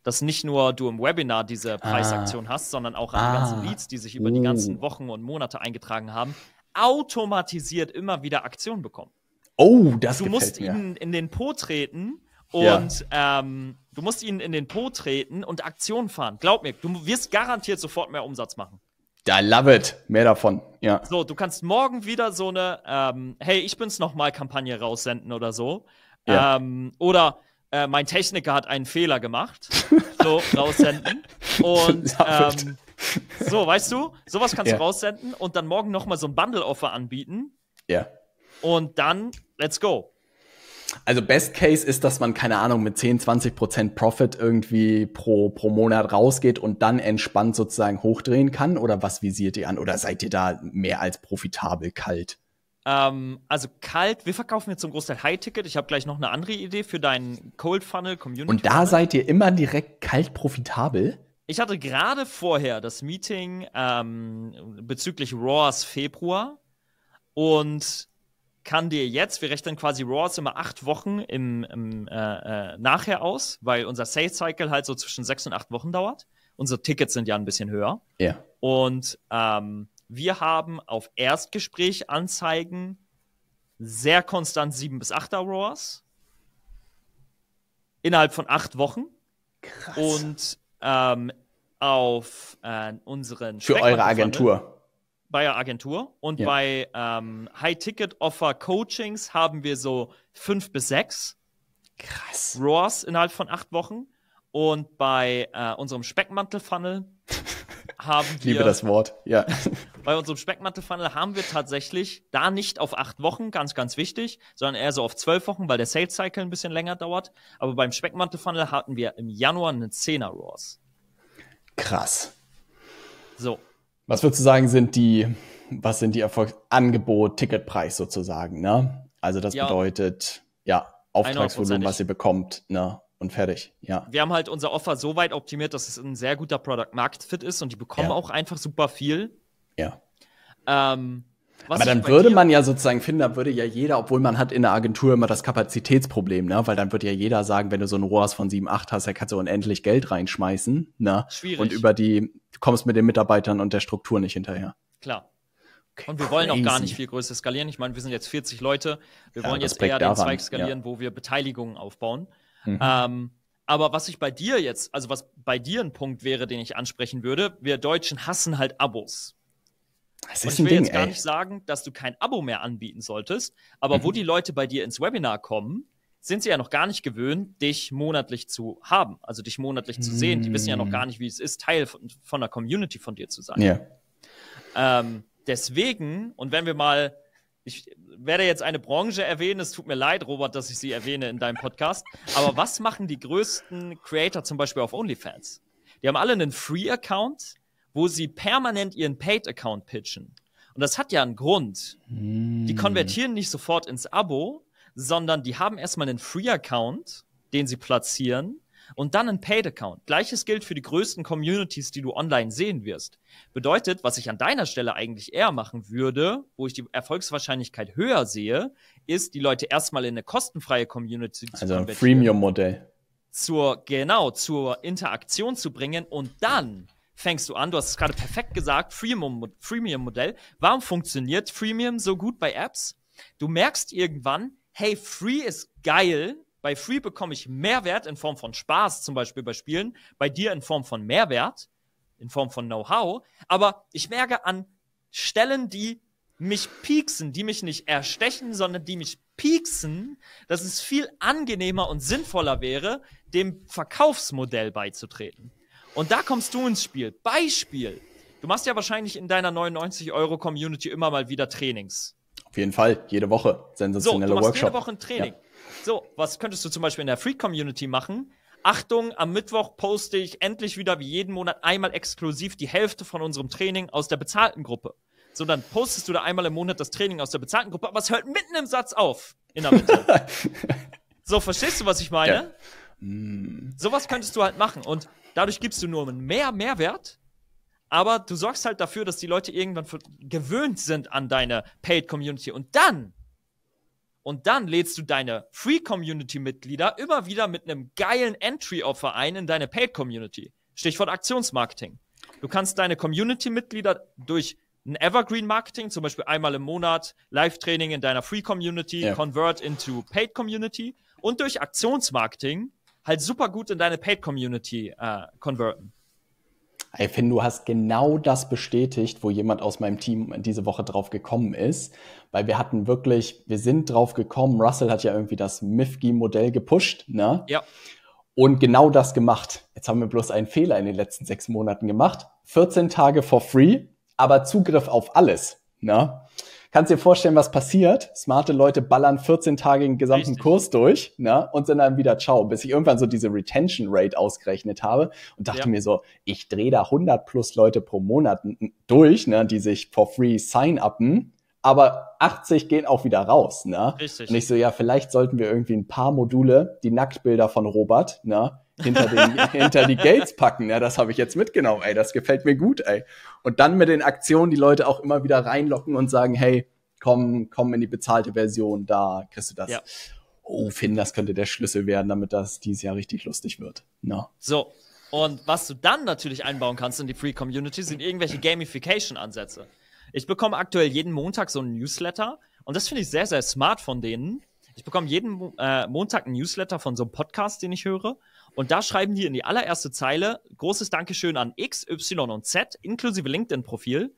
[SPEAKER 2] Dass nicht nur du im Webinar diese ah. Preisaktion ah. hast, sondern auch an ah. den ganzen Leads, die sich über uh. die ganzen uh. Wochen und Monate eingetragen haben, automatisiert immer wieder Aktionen bekommen. Oh, das ist Du musst mir. ihnen in den Po treten und ja. ähm, du musst ihnen in den Po treten und Aktionen fahren. Glaub mir, du wirst garantiert sofort mehr Umsatz machen.
[SPEAKER 1] I love it. Mehr davon, ja.
[SPEAKER 2] So, du kannst morgen wieder so eine, ähm, hey, ich bin's nochmal Kampagne raussenden oder so. Ja. Ähm, oder äh, mein Techniker hat einen Fehler gemacht. so, raussenden. Und ähm, so, weißt du, sowas kannst ja. du raussenden und dann morgen nochmal so ein Bundle-Offer anbieten. Ja. Und dann, let's go.
[SPEAKER 1] Also Best Case ist, dass man, keine Ahnung, mit 10, 20 Prozent Profit irgendwie pro, pro Monat rausgeht und dann entspannt sozusagen hochdrehen kann? Oder was visiert ihr an? Oder seid ihr da mehr als profitabel kalt?
[SPEAKER 2] Ähm, also kalt, wir verkaufen jetzt zum Großteil High-Ticket. Ich habe gleich noch eine andere Idee für deinen Cold Funnel Community. Und da
[SPEAKER 1] seid ihr immer direkt kalt profitabel?
[SPEAKER 2] Ich hatte gerade vorher das Meeting ähm, bezüglich Raws Februar und kann dir jetzt, wir rechnen quasi Raws immer acht Wochen im, im äh, äh, nachher aus, weil unser Sales Cycle halt so zwischen sechs und acht Wochen dauert. Unsere Tickets sind ja ein bisschen höher. Ja. Yeah. Und ähm, wir haben auf Erstgespräch Anzeigen sehr konstant sieben bis 8er Raws innerhalb von acht Wochen. Krass. Und ähm, auf äh, unseren Für eure Agentur bei der Agentur und ja. bei ähm, High-Ticket-Offer-Coachings haben wir so fünf bis sechs. Krass. Raws innerhalb von acht Wochen. Und bei äh, unserem Speckmantel-Funnel haben wir. liebe das Wort, ja. bei unserem Speckmantel-Funnel haben wir tatsächlich da nicht auf acht Wochen, ganz, ganz wichtig, sondern eher so auf zwölf Wochen, weil der Sales-Cycle ein bisschen länger dauert. Aber beim Speckmantel-Funnel hatten wir im Januar einen Zehner Raws. Krass. So,
[SPEAKER 1] was würdest du sagen, sind die, was sind die Erfolgsangebot, Ticketpreis sozusagen, ne? Also das ja. bedeutet, ja, Auftragsvolumen, was ihr bekommt, ne? Und fertig, ja.
[SPEAKER 2] Wir haben halt unser Offer so weit optimiert, dass es ein sehr guter Product-Market-Fit ist und die bekommen ja. auch einfach super viel. Ja. Ähm, was aber dann würde man
[SPEAKER 1] ja sozusagen finden, da würde ja jeder, obwohl man hat in der Agentur immer das Kapazitätsproblem, ne? Weil dann würde ja jeder sagen, wenn du so ein ROAS von 7, 8 hast, dann kannst du unendlich Geld reinschmeißen, ne? Schwierig. Und über die, du kommst mit den Mitarbeitern und der Struktur nicht hinterher.
[SPEAKER 2] Klar. Okay, und wir crazy. wollen auch gar nicht viel größer skalieren. Ich meine, wir sind jetzt 40 Leute. Wir ja, wollen jetzt eher daran. den Zweig skalieren, ja. wo wir Beteiligungen aufbauen. Mhm. Ähm, aber was ich bei dir jetzt, also was bei dir ein Punkt wäre, den ich ansprechen würde, wir Deutschen hassen halt Abos.
[SPEAKER 1] Das ist und ich will Ding, jetzt gar ey. nicht
[SPEAKER 2] sagen, dass du kein Abo mehr anbieten solltest, aber mhm. wo die Leute bei dir ins Webinar kommen, sind sie ja noch gar nicht gewöhnt, dich monatlich zu haben, also dich monatlich zu sehen. Die wissen ja noch gar mm. nicht, wie es ist, Teil von, von der Community von dir zu sein. Ja. Ähm, deswegen, und wenn wir mal, ich werde jetzt eine Branche erwähnen, es tut mir leid, Robert, dass ich sie erwähne in deinem Podcast, aber was machen die größten Creator zum Beispiel auf OnlyFans? Die haben alle einen Free-Account, wo sie permanent ihren Paid-Account pitchen. Und das hat ja einen Grund. Mm. Die hm. konvertieren nicht sofort ins Abo, sondern die haben erstmal einen Free-Account, den sie platzieren und dann einen Paid-Account. Gleiches gilt für die größten Communities, die du online sehen wirst. Bedeutet, was ich an deiner Stelle eigentlich eher machen würde, wo ich die Erfolgswahrscheinlichkeit höher sehe, ist, die Leute erstmal in eine kostenfreie Community also zu Also ein
[SPEAKER 1] Freemium-Modell.
[SPEAKER 2] Zur, genau, zur Interaktion zu bringen und dann fängst du an? Du hast es gerade perfekt gesagt, Freemium-Modell. Warum funktioniert Freemium so gut bei Apps? Du merkst irgendwann, hey, Free ist geil. Bei Free bekomme ich Mehrwert in Form von Spaß, zum Beispiel bei Spielen, bei dir in Form von Mehrwert, in Form von Know-how. Aber ich merke an Stellen, die mich pieksen, die mich nicht erstechen, sondern die mich pieksen, dass es viel angenehmer und sinnvoller wäre, dem Verkaufsmodell beizutreten. Und da kommst du ins Spiel. Beispiel. Du machst ja wahrscheinlich in deiner 99-Euro-Community immer mal wieder Trainings.
[SPEAKER 1] Auf jeden Fall, jede Woche. Sensationelle so, du Workshop. Jede Woche ein Training. Ja.
[SPEAKER 2] So, was könntest du zum Beispiel in der freak community machen? Achtung, am Mittwoch poste ich endlich wieder wie jeden Monat einmal exklusiv die Hälfte von unserem Training aus der bezahlten Gruppe. So, dann postest du da einmal im Monat das Training aus der bezahlten Gruppe, aber es hört mitten im Satz auf. In der Mitte. so, verstehst du, was ich meine? Ja. Mm. Sowas könntest du halt machen. Und Dadurch gibst du nur mehr Mehrwert, aber du sorgst halt dafür, dass die Leute irgendwann gewöhnt sind an deine Paid Community. Und dann, und dann lädst du deine Free Community Mitglieder immer wieder mit einem geilen Entry Offer ein in deine Paid Community. Stichwort Aktionsmarketing. Du kannst deine Community Mitglieder durch ein Evergreen Marketing, zum Beispiel einmal im Monat Live-Training in deiner Free Community, ja. convert into Paid Community und durch Aktionsmarketing halt super gut in deine Paid-Community äh, converten.
[SPEAKER 1] Ich finde, du hast genau das bestätigt, wo jemand aus meinem Team diese Woche drauf gekommen ist, weil wir hatten wirklich, wir sind drauf gekommen. Russell hat ja irgendwie das MIFGI-Modell gepusht, ne? Ja. Und genau das gemacht. Jetzt haben wir bloß einen Fehler in den letzten sechs Monaten gemacht. 14 Tage for free, aber Zugriff auf alles, ne? kannst dir vorstellen, was passiert. Smarte Leute ballern 14 Tage den gesamten Richtig. Kurs durch ne, und sind dann wieder ciao, bis ich irgendwann so diese Retention Rate ausgerechnet habe und dachte ja. mir so, ich drehe da 100 plus Leute pro Monat durch, ne, die sich for free sign upen aber 80 gehen auch wieder raus, ne? Richtig. Und ich so, ja, vielleicht sollten wir irgendwie ein paar Module, die Nacktbilder von Robert, ne? hinter, den, hinter die Gates packen. Ja, das habe ich jetzt mitgenommen, ey, das gefällt mir gut, ey. Und dann mit den Aktionen die Leute auch immer wieder reinlocken und sagen, hey, komm, komm in die bezahlte Version, da kriegst du das. Ja. Oh, Finn, das könnte der Schlüssel werden, damit das dieses Jahr richtig lustig wird. No.
[SPEAKER 2] So. Und was du dann natürlich einbauen kannst in die Free Community, sind irgendwelche Gamification-Ansätze. Ich bekomme aktuell jeden Montag so einen Newsletter und das finde ich sehr, sehr smart von denen. Ich bekomme jeden äh, Montag einen Newsletter von so einem Podcast, den ich höre. Und da schreiben die in die allererste Zeile, großes Dankeschön an X, Y und Z, inklusive LinkedIn-Profil,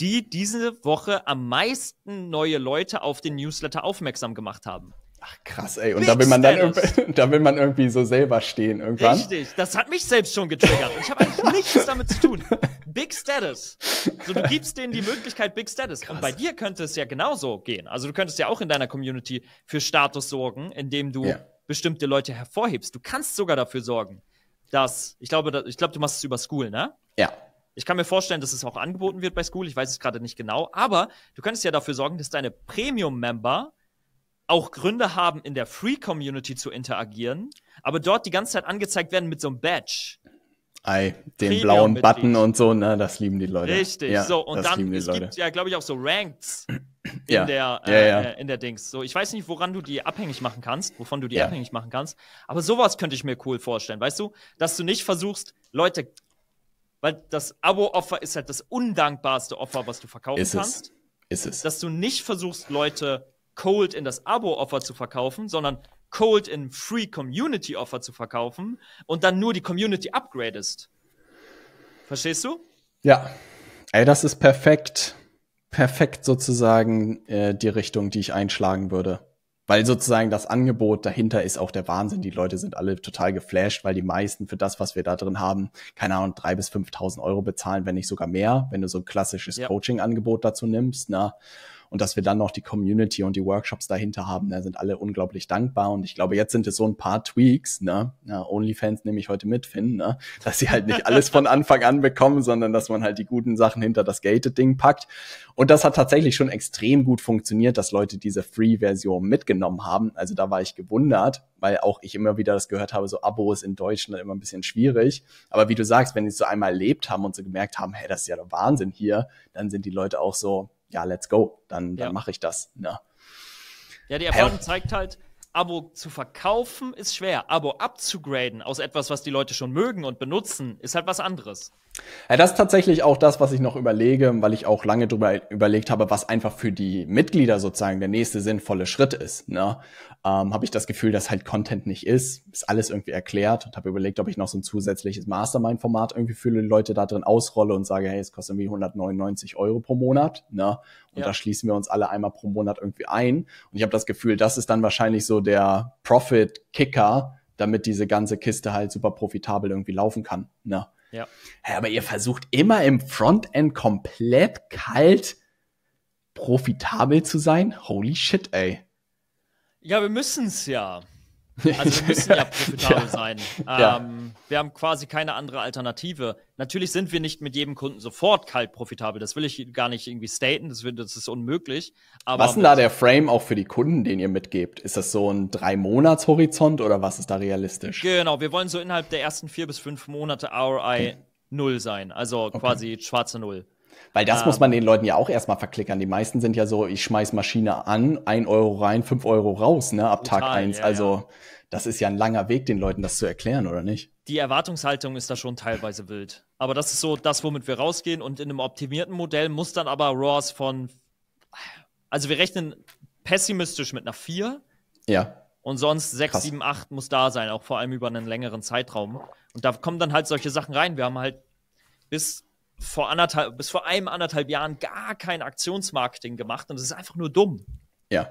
[SPEAKER 2] die diese Woche am meisten neue Leute auf den Newsletter aufmerksam gemacht haben. Ach krass, ey. Und da will man dann
[SPEAKER 1] da will man irgendwie so selber stehen irgendwann.
[SPEAKER 2] Richtig, das hat mich selbst schon getriggert. Ich habe eigentlich nichts damit zu tun. Big Status. So, du gibst denen die Möglichkeit Big Status. Krass. Und bei dir könnte es ja genauso gehen. Also du könntest ja auch in deiner Community für Status sorgen, indem du ja bestimmte Leute hervorhebst. Du kannst sogar dafür sorgen, dass, ich glaube, da, ich glaube, du machst es über School, ne? Ja. Ich kann mir vorstellen, dass es auch angeboten wird bei School. Ich weiß es gerade nicht genau. Aber du kannst ja dafür sorgen, dass deine Premium-Member auch Gründe haben, in der Free-Community zu interagieren, aber dort die ganze Zeit angezeigt werden mit so einem Badge.
[SPEAKER 1] Ei, den blauen Button und so, ne, das lieben die Leute. Richtig, ja, so, und dann, es gibt
[SPEAKER 2] ja, glaube ich, auch so Ranks in, ja. der, äh, ja, in der Dings. So, ich weiß nicht, woran du die abhängig machen kannst, wovon du die abhängig machen kannst, aber sowas könnte ich mir cool vorstellen, weißt du, dass du nicht versuchst, Leute, weil das Abo-Offer ist halt das undankbarste Offer, was du verkaufen ist kannst. Es. Ist es. Dass du nicht versuchst, Leute cold in das Abo-Offer zu verkaufen, sondern Cold in Free Community Offer zu verkaufen und dann nur die Community upgradest. Verstehst du?
[SPEAKER 1] Ja. Ey, das ist perfekt, perfekt sozusagen äh, die Richtung, die ich einschlagen würde. Weil sozusagen das Angebot dahinter ist auch der Wahnsinn. Die Leute sind alle total geflasht, weil die meisten für das, was wir da drin haben, keine Ahnung, drei bis 5.000 Euro bezahlen, wenn nicht sogar mehr, wenn du so ein klassisches ja. Coaching-Angebot dazu nimmst. Na, ne? und dass wir dann noch die Community und die Workshops dahinter haben, ne, sind alle unglaublich dankbar. Und ich glaube, jetzt sind es so ein paar Tweaks, ne? Ja, OnlyFans nehme ich heute mit, Finn, ne? Dass sie halt nicht alles von Anfang an bekommen, sondern dass man halt die guten Sachen hinter das Gated-Ding packt. Und das hat tatsächlich schon extrem gut funktioniert, dass Leute diese Free-Version mitgenommen haben. Also da war ich gewundert, weil auch ich immer wieder das gehört habe, so Abos in Deutschland immer ein bisschen schwierig. Aber wie du sagst, wenn sie es so einmal erlebt haben und so gemerkt haben, hey, das ist ja der Wahnsinn hier, dann sind die Leute auch so, ja, let's go, dann, dann ja. mache ich das. Ja, ne?
[SPEAKER 2] ja die Erfahrung hey. zeigt halt, Abo zu verkaufen ist schwer. Abo abzugraden aus etwas, was die Leute schon mögen und benutzen, ist halt was anderes.
[SPEAKER 1] Ja, das ist tatsächlich auch das, was ich noch überlege, weil ich auch lange darüber überlegt habe, was einfach für die Mitglieder sozusagen der nächste sinnvolle Schritt ist. Ne? Ähm, habe ich das Gefühl, dass halt Content nicht ist, ist alles irgendwie erklärt und habe überlegt, ob ich noch so ein zusätzliches Mastermind-Format irgendwie für die Leute da drin ausrolle und sage, hey, es kostet irgendwie 199 Euro pro Monat. Ne? Und ja. da schließen wir uns alle einmal pro Monat irgendwie ein. Und ich habe das Gefühl, das ist dann wahrscheinlich so der Profit-Kicker, damit diese ganze Kiste halt super profitabel irgendwie laufen kann. Ne? Ja. Aber ihr versucht immer im Frontend komplett kalt profitabel zu sein. Holy shit, ey.
[SPEAKER 2] Ja, wir müssen's ja. Also wir müssen ja profitabel ja. sein. Ähm, ja. Wir haben quasi keine andere Alternative. Natürlich sind wir nicht mit jedem Kunden sofort kalt profitabel. Das will ich gar nicht irgendwie staten. Das, wird, das ist unmöglich. Aber was ist denn da der
[SPEAKER 1] Frame auch für die Kunden, den ihr mitgebt? Ist das so ein Drei-Monats-Horizont oder was ist da realistisch?
[SPEAKER 2] Genau, wir wollen so innerhalb der ersten vier bis fünf Monate ROI okay. Null sein. Also okay. quasi schwarze Null. Weil das ähm, muss ah. man
[SPEAKER 1] den Leuten ja auch erstmal verklickern. Die meisten sind ja so, ich schmeiß Maschine an, 1 Euro rein, 5 Euro raus, ne, ab total, Tag 1. Ja, also das ist ja ein langer Weg, den Leuten das zu erklären, oder nicht?
[SPEAKER 2] Die Erwartungshaltung ist da schon teilweise wild. Aber das ist so das, womit wir rausgehen. Und in einem optimierten Modell muss dann aber Raws von, also wir rechnen pessimistisch mit einer 4. Ja. Und sonst 6, Krass. 7, 8 muss da sein, auch vor allem über einen längeren Zeitraum. Und da kommen dann halt solche Sachen rein. Wir haben halt bis vor anderthalb, bis vor einem anderthalb Jahren gar kein Aktionsmarketing gemacht und das ist einfach nur dumm.
[SPEAKER 1] Ja.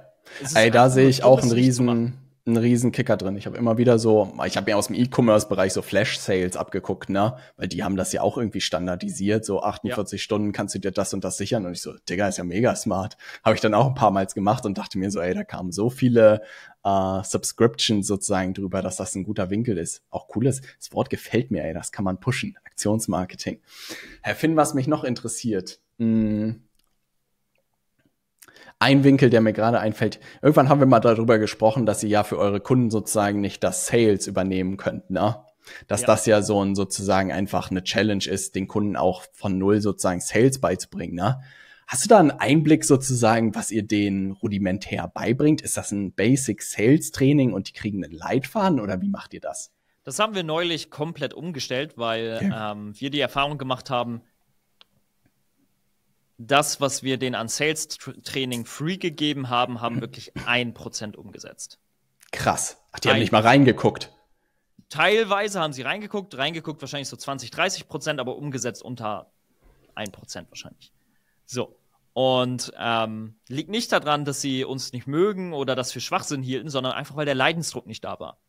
[SPEAKER 1] Ey, da sehe ich auch einen riesen, ein riesen Kicker drin. Ich habe immer wieder so, ich habe mir aus dem E-Commerce-Bereich so Flash-Sales abgeguckt, ne? Weil die haben das ja auch irgendwie standardisiert, so 48 ja. Stunden kannst du dir das und das sichern. Und ich so, Digga, ist ja mega smart. Habe ich dann auch ein paar Mal gemacht und dachte mir so, ey, da kamen so viele äh, Subscriptions sozusagen drüber, dass das ein guter Winkel ist. Auch cooles, das Wort gefällt mir, ey, das kann man pushen. Aktionsmarketing. Herr Finn, was mich noch interessiert, mh, hm, ein Winkel, der mir gerade einfällt, irgendwann haben wir mal darüber gesprochen, dass ihr ja für eure Kunden sozusagen nicht das Sales übernehmen könnt, ne? Dass ja. das ja so ein sozusagen einfach eine Challenge ist, den Kunden auch von null sozusagen Sales beizubringen, ne? Hast du da einen Einblick sozusagen, was ihr denen rudimentär beibringt? Ist das ein Basic Sales Training und die kriegen einen Leitfaden oder wie macht ihr das?
[SPEAKER 2] Das haben wir neulich komplett umgestellt, weil okay. ähm, wir die Erfahrung gemacht haben, das, was wir denen an Sales Training free gegeben haben, haben mhm. wirklich ein Prozent umgesetzt.
[SPEAKER 1] Krass. Ach, die haben nicht mal
[SPEAKER 2] reingeguckt. Teilweise haben sie reingeguckt, reingeguckt wahrscheinlich so 20, 30 Prozent, aber umgesetzt unter ein Prozent wahrscheinlich. So. Und ähm, liegt nicht daran, dass sie uns nicht mögen oder dass wir Schwachsinn hielten, sondern einfach, weil der Leidensdruck nicht da war.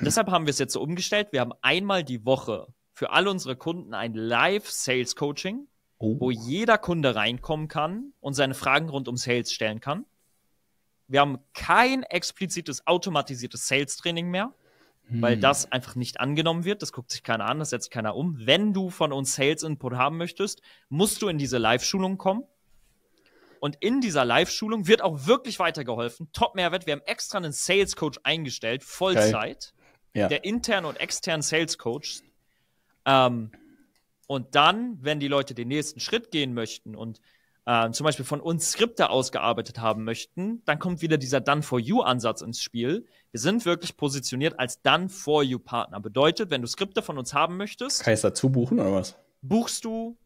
[SPEAKER 2] Mhm. Deshalb haben wir es jetzt so umgestellt. Wir haben einmal die Woche für alle unsere Kunden ein Live-Sales-Coaching oh. wo jeder Kunde reinkommen kann und seine Fragen rund um Sales stellen kann. Wir haben kein explizites automatisiertes Sales-Training mehr, hm. weil das einfach nicht angenommen wird. Das guckt sich keiner an, das setzt keiner um. Wenn du von uns Sales-Input haben möchtest, musst du in diese Live-Schulung kommen. Und in dieser Live-Schulung wird auch wirklich weitergeholfen. Top-Mehrwert. Wir haben extra einen Sales-Coach eingestellt, Vollzeit. Okay. Ja. Der interne und externe Sales-Coach. Ähm, und dann, wenn die Leute den nächsten Schritt gehen möchten und äh, zum Beispiel von uns Skripte ausgearbeitet haben möchten, dann kommt wieder dieser Done-for-You-Ansatz ins Spiel. Wir sind wirklich positioniert als Done-for-You-Partner. Bedeutet, wenn du Skripte von uns haben möchtest.
[SPEAKER 1] Kann ich dazu buchen oder was?
[SPEAKER 2] Buchst du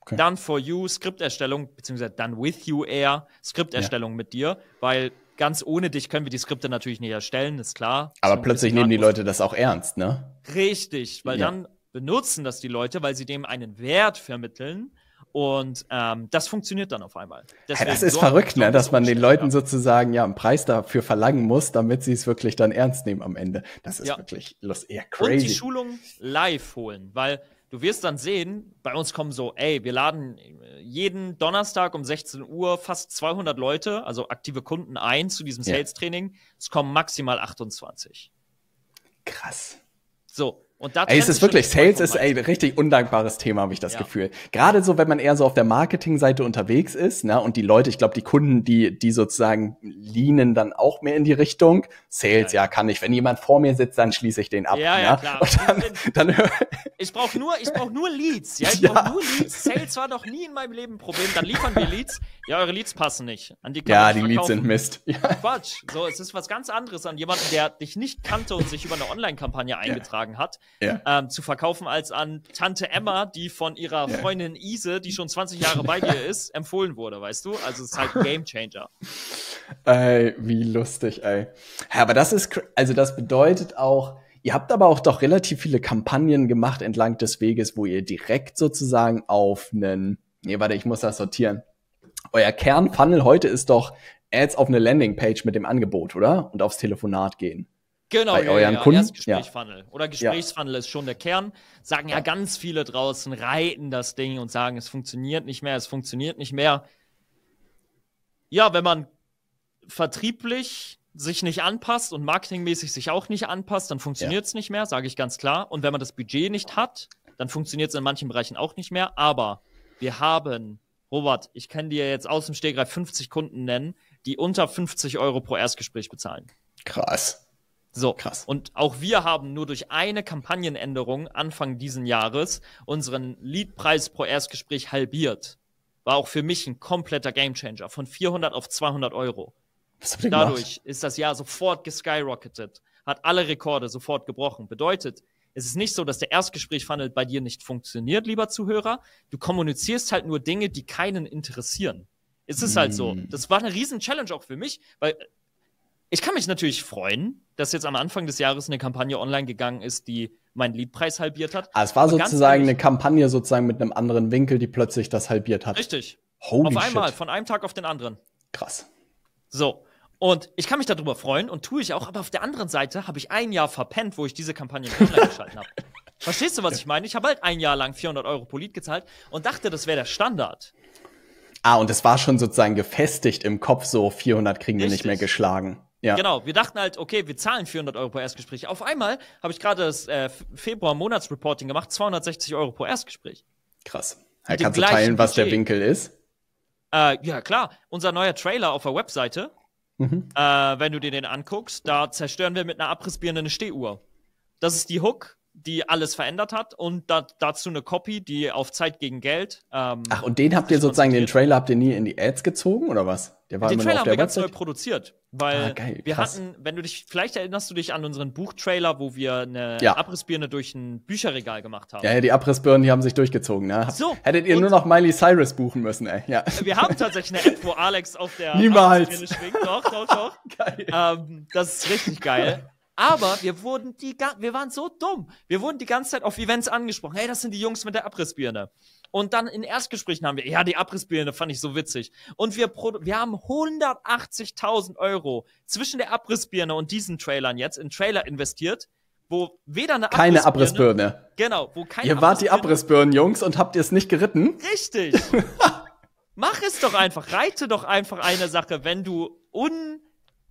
[SPEAKER 2] okay. Done-for-You, Skripterstellung, beziehungsweise Done-with-You air Skripterstellung ja. mit dir, weil ganz ohne dich können wir die Skripte natürlich nicht erstellen, ist klar. Aber ist plötzlich nehmen
[SPEAKER 1] die Leute das auch ernst, ne?
[SPEAKER 2] Richtig, weil ja. dann benutzen das die Leute, weil sie dem einen Wert vermitteln. Und ähm, das funktioniert dann auf einmal. Deswegen das ist so verrückt, ne? dass man den Leuten ja.
[SPEAKER 1] sozusagen ja einen Preis dafür verlangen muss, damit sie es wirklich dann ernst nehmen am Ende.
[SPEAKER 2] Das ist ja. wirklich los, eher crazy. Und die Schulung live holen, weil du wirst dann sehen, bei uns kommen so, ey, wir laden äh, jeden Donnerstag um 16 Uhr fast 200 Leute, also aktive Kunden ein zu diesem Sales Training. Es kommen maximal 28. Krass. So, und da ey, es ist wirklich,
[SPEAKER 1] Sales ist ein richtig undankbares Thema, habe ich das ja. Gefühl. Gerade so, wenn man eher so auf der Marketingseite unterwegs ist, ne, und die Leute, ich glaube, die Kunden, die, die sozusagen leanen dann auch mehr in die Richtung. Sales, ja, ja kann ich. Wenn jemand vor mir
[SPEAKER 2] sitzt, dann schließe ich den ab. Ja, ne? ja, klar. Und Dann, ich dann, ich brauche nur, ich brauche nur Leads. Ja, ich ja. brauche nur Leads. Sales war noch nie in meinem Leben ein Problem. Dann liefern wir Leads. Ja, eure Leads passen nicht. An die ja, die verkaufen. Leads sind Mist. Ja. Quatsch. So, es ist was ganz anderes an jemanden, der dich nicht kannte und sich über eine Online-Kampagne eingetragen hat ja. ähm, zu verkaufen, als an Tante Emma, die von ihrer ja. Freundin Ise, die schon 20 Jahre bei dir ist, empfohlen wurde, weißt du? Also es ist halt ein Game Changer.
[SPEAKER 1] Ey, wie lustig, ey. Ja, aber das ist, also das bedeutet auch, ihr habt aber auch doch relativ viele Kampagnen gemacht entlang des Weges, wo ihr direkt sozusagen auf einen, nee, warte, ich muss das sortieren. Euer Kernfunnel heute ist doch Ads auf eine Landingpage mit dem Angebot, oder? Und aufs Telefonat gehen.
[SPEAKER 2] Genau, bei ja, euren ja, Kunden. Erstgespräch-Funnel. Oder Gesprächsfunnel ist schon der Kern. Sagen ja ganz viele draußen, reiten das Ding und sagen, es funktioniert nicht mehr, es funktioniert nicht mehr. Ja, wenn man vertrieblich sich nicht anpasst und marketingmäßig sich auch nicht anpasst, dann funktioniert es ja. nicht mehr, sage ich ganz klar. Und wenn man das Budget nicht hat, dann funktioniert es in manchen Bereichen auch nicht mehr. Aber wir haben, Robert, ich kann dir jetzt aus dem Stegreif 50 Kunden nennen, die unter 50 Euro pro Erstgespräch bezahlen. Krass. So, Krass. und auch wir haben nur durch eine Kampagnenänderung Anfang diesen Jahres unseren Leadpreis pro Erstgespräch halbiert. War auch für mich ein kompletter Gamechanger von 400 auf 200 Euro. Dadurch gemacht? ist das Jahr sofort geskyrocketet, hat alle Rekorde sofort gebrochen. Bedeutet, es ist nicht so, dass der Erstgespräch-Funnel bei dir nicht funktioniert, lieber Zuhörer. Du kommunizierst halt nur Dinge, die keinen interessieren. Es ist mm. halt so. Hm. Das war eine riesen Challenge auch für mich, weil ich kann mich natürlich freuen, dass jetzt am Anfang des Jahres eine Kampagne online gegangen ist, die meinen Liedpreis halbiert hat. Ah, es war Aber sozusagen ehrlich,
[SPEAKER 1] eine Kampagne sozusagen mit einem anderen Winkel, die plötzlich das halbiert hat. Richtig. Holy auf einmal, shit.
[SPEAKER 2] von einem Tag auf den anderen. Krass. So. Und ich kann mich darüber freuen und tue ich auch, aber auf der anderen Seite habe ich ein Jahr verpennt, wo ich diese Kampagne online geschalten habe. Verstehst du, was ich meine? Ich habe halt ein Jahr lang 400 Euro Polit gezahlt und dachte, das wäre der Standard.
[SPEAKER 1] Ah, und es war schon sozusagen gefestigt im Kopf, so 400 kriegen wir nicht mehr geschlagen.
[SPEAKER 2] Ja. Genau, wir dachten halt, okay, wir zahlen 400 Euro pro Erstgespräch. Auf einmal habe ich gerade das äh, Februar-Monatsreporting gemacht, 260 Euro pro Erstgespräch.
[SPEAKER 1] Krass. Ja, kannst du teilen, was Budget. der Winkel ist?
[SPEAKER 2] Äh, ja, klar. Unser neuer Trailer auf der Webseite, mhm. äh, wenn du dir den anguckst, da zerstören wir mit einer Abrissbirne eine Stehuhr. Das ist die Hook die alles verändert hat und da, dazu eine Copy, die auf Zeit gegen Geld. Ähm, Ach,
[SPEAKER 1] und den habt ihr sozusagen, den Trailer habt ihr nie in die Ads gezogen oder was? Der war den Trailer auf haben der wir ganz neu
[SPEAKER 2] produziert, weil ah, geil, wir hatten, wenn du dich, vielleicht erinnerst du dich an unseren Buchtrailer, wo wir eine ja. Abrissbirne durch ein Bücherregal gemacht haben. Ja, ja die
[SPEAKER 1] Abrissbirnen, die haben sich durchgezogen, ne? So, Hättet ihr nur noch Miley Cyrus buchen müssen, ey. Ja. Also wir
[SPEAKER 2] haben tatsächlich eine App, wo Alex auf der Niemals. Abrissbirne schwingt. Doch, doch, doch. geil. Ähm, das ist richtig geil. Aber wir wurden die, wir waren so dumm. Wir wurden die ganze Zeit auf Events angesprochen. Hey, das sind die Jungs mit der Abrissbirne. Und dann in Erstgesprächen haben wir, ja, die Abrissbirne fand ich so witzig. Und wir, wir haben 180.000 Euro zwischen der Abrissbirne und diesen Trailern jetzt in Trailer investiert, wo weder eine keine Abrissbirne. Abrissbirne. Genau, wo keine Ihr wart
[SPEAKER 1] die Abrissbirnen, Jungs, und habt ihr es nicht geritten?
[SPEAKER 2] Richtig. Mach es doch einfach. Reite doch einfach eine Sache, wenn du un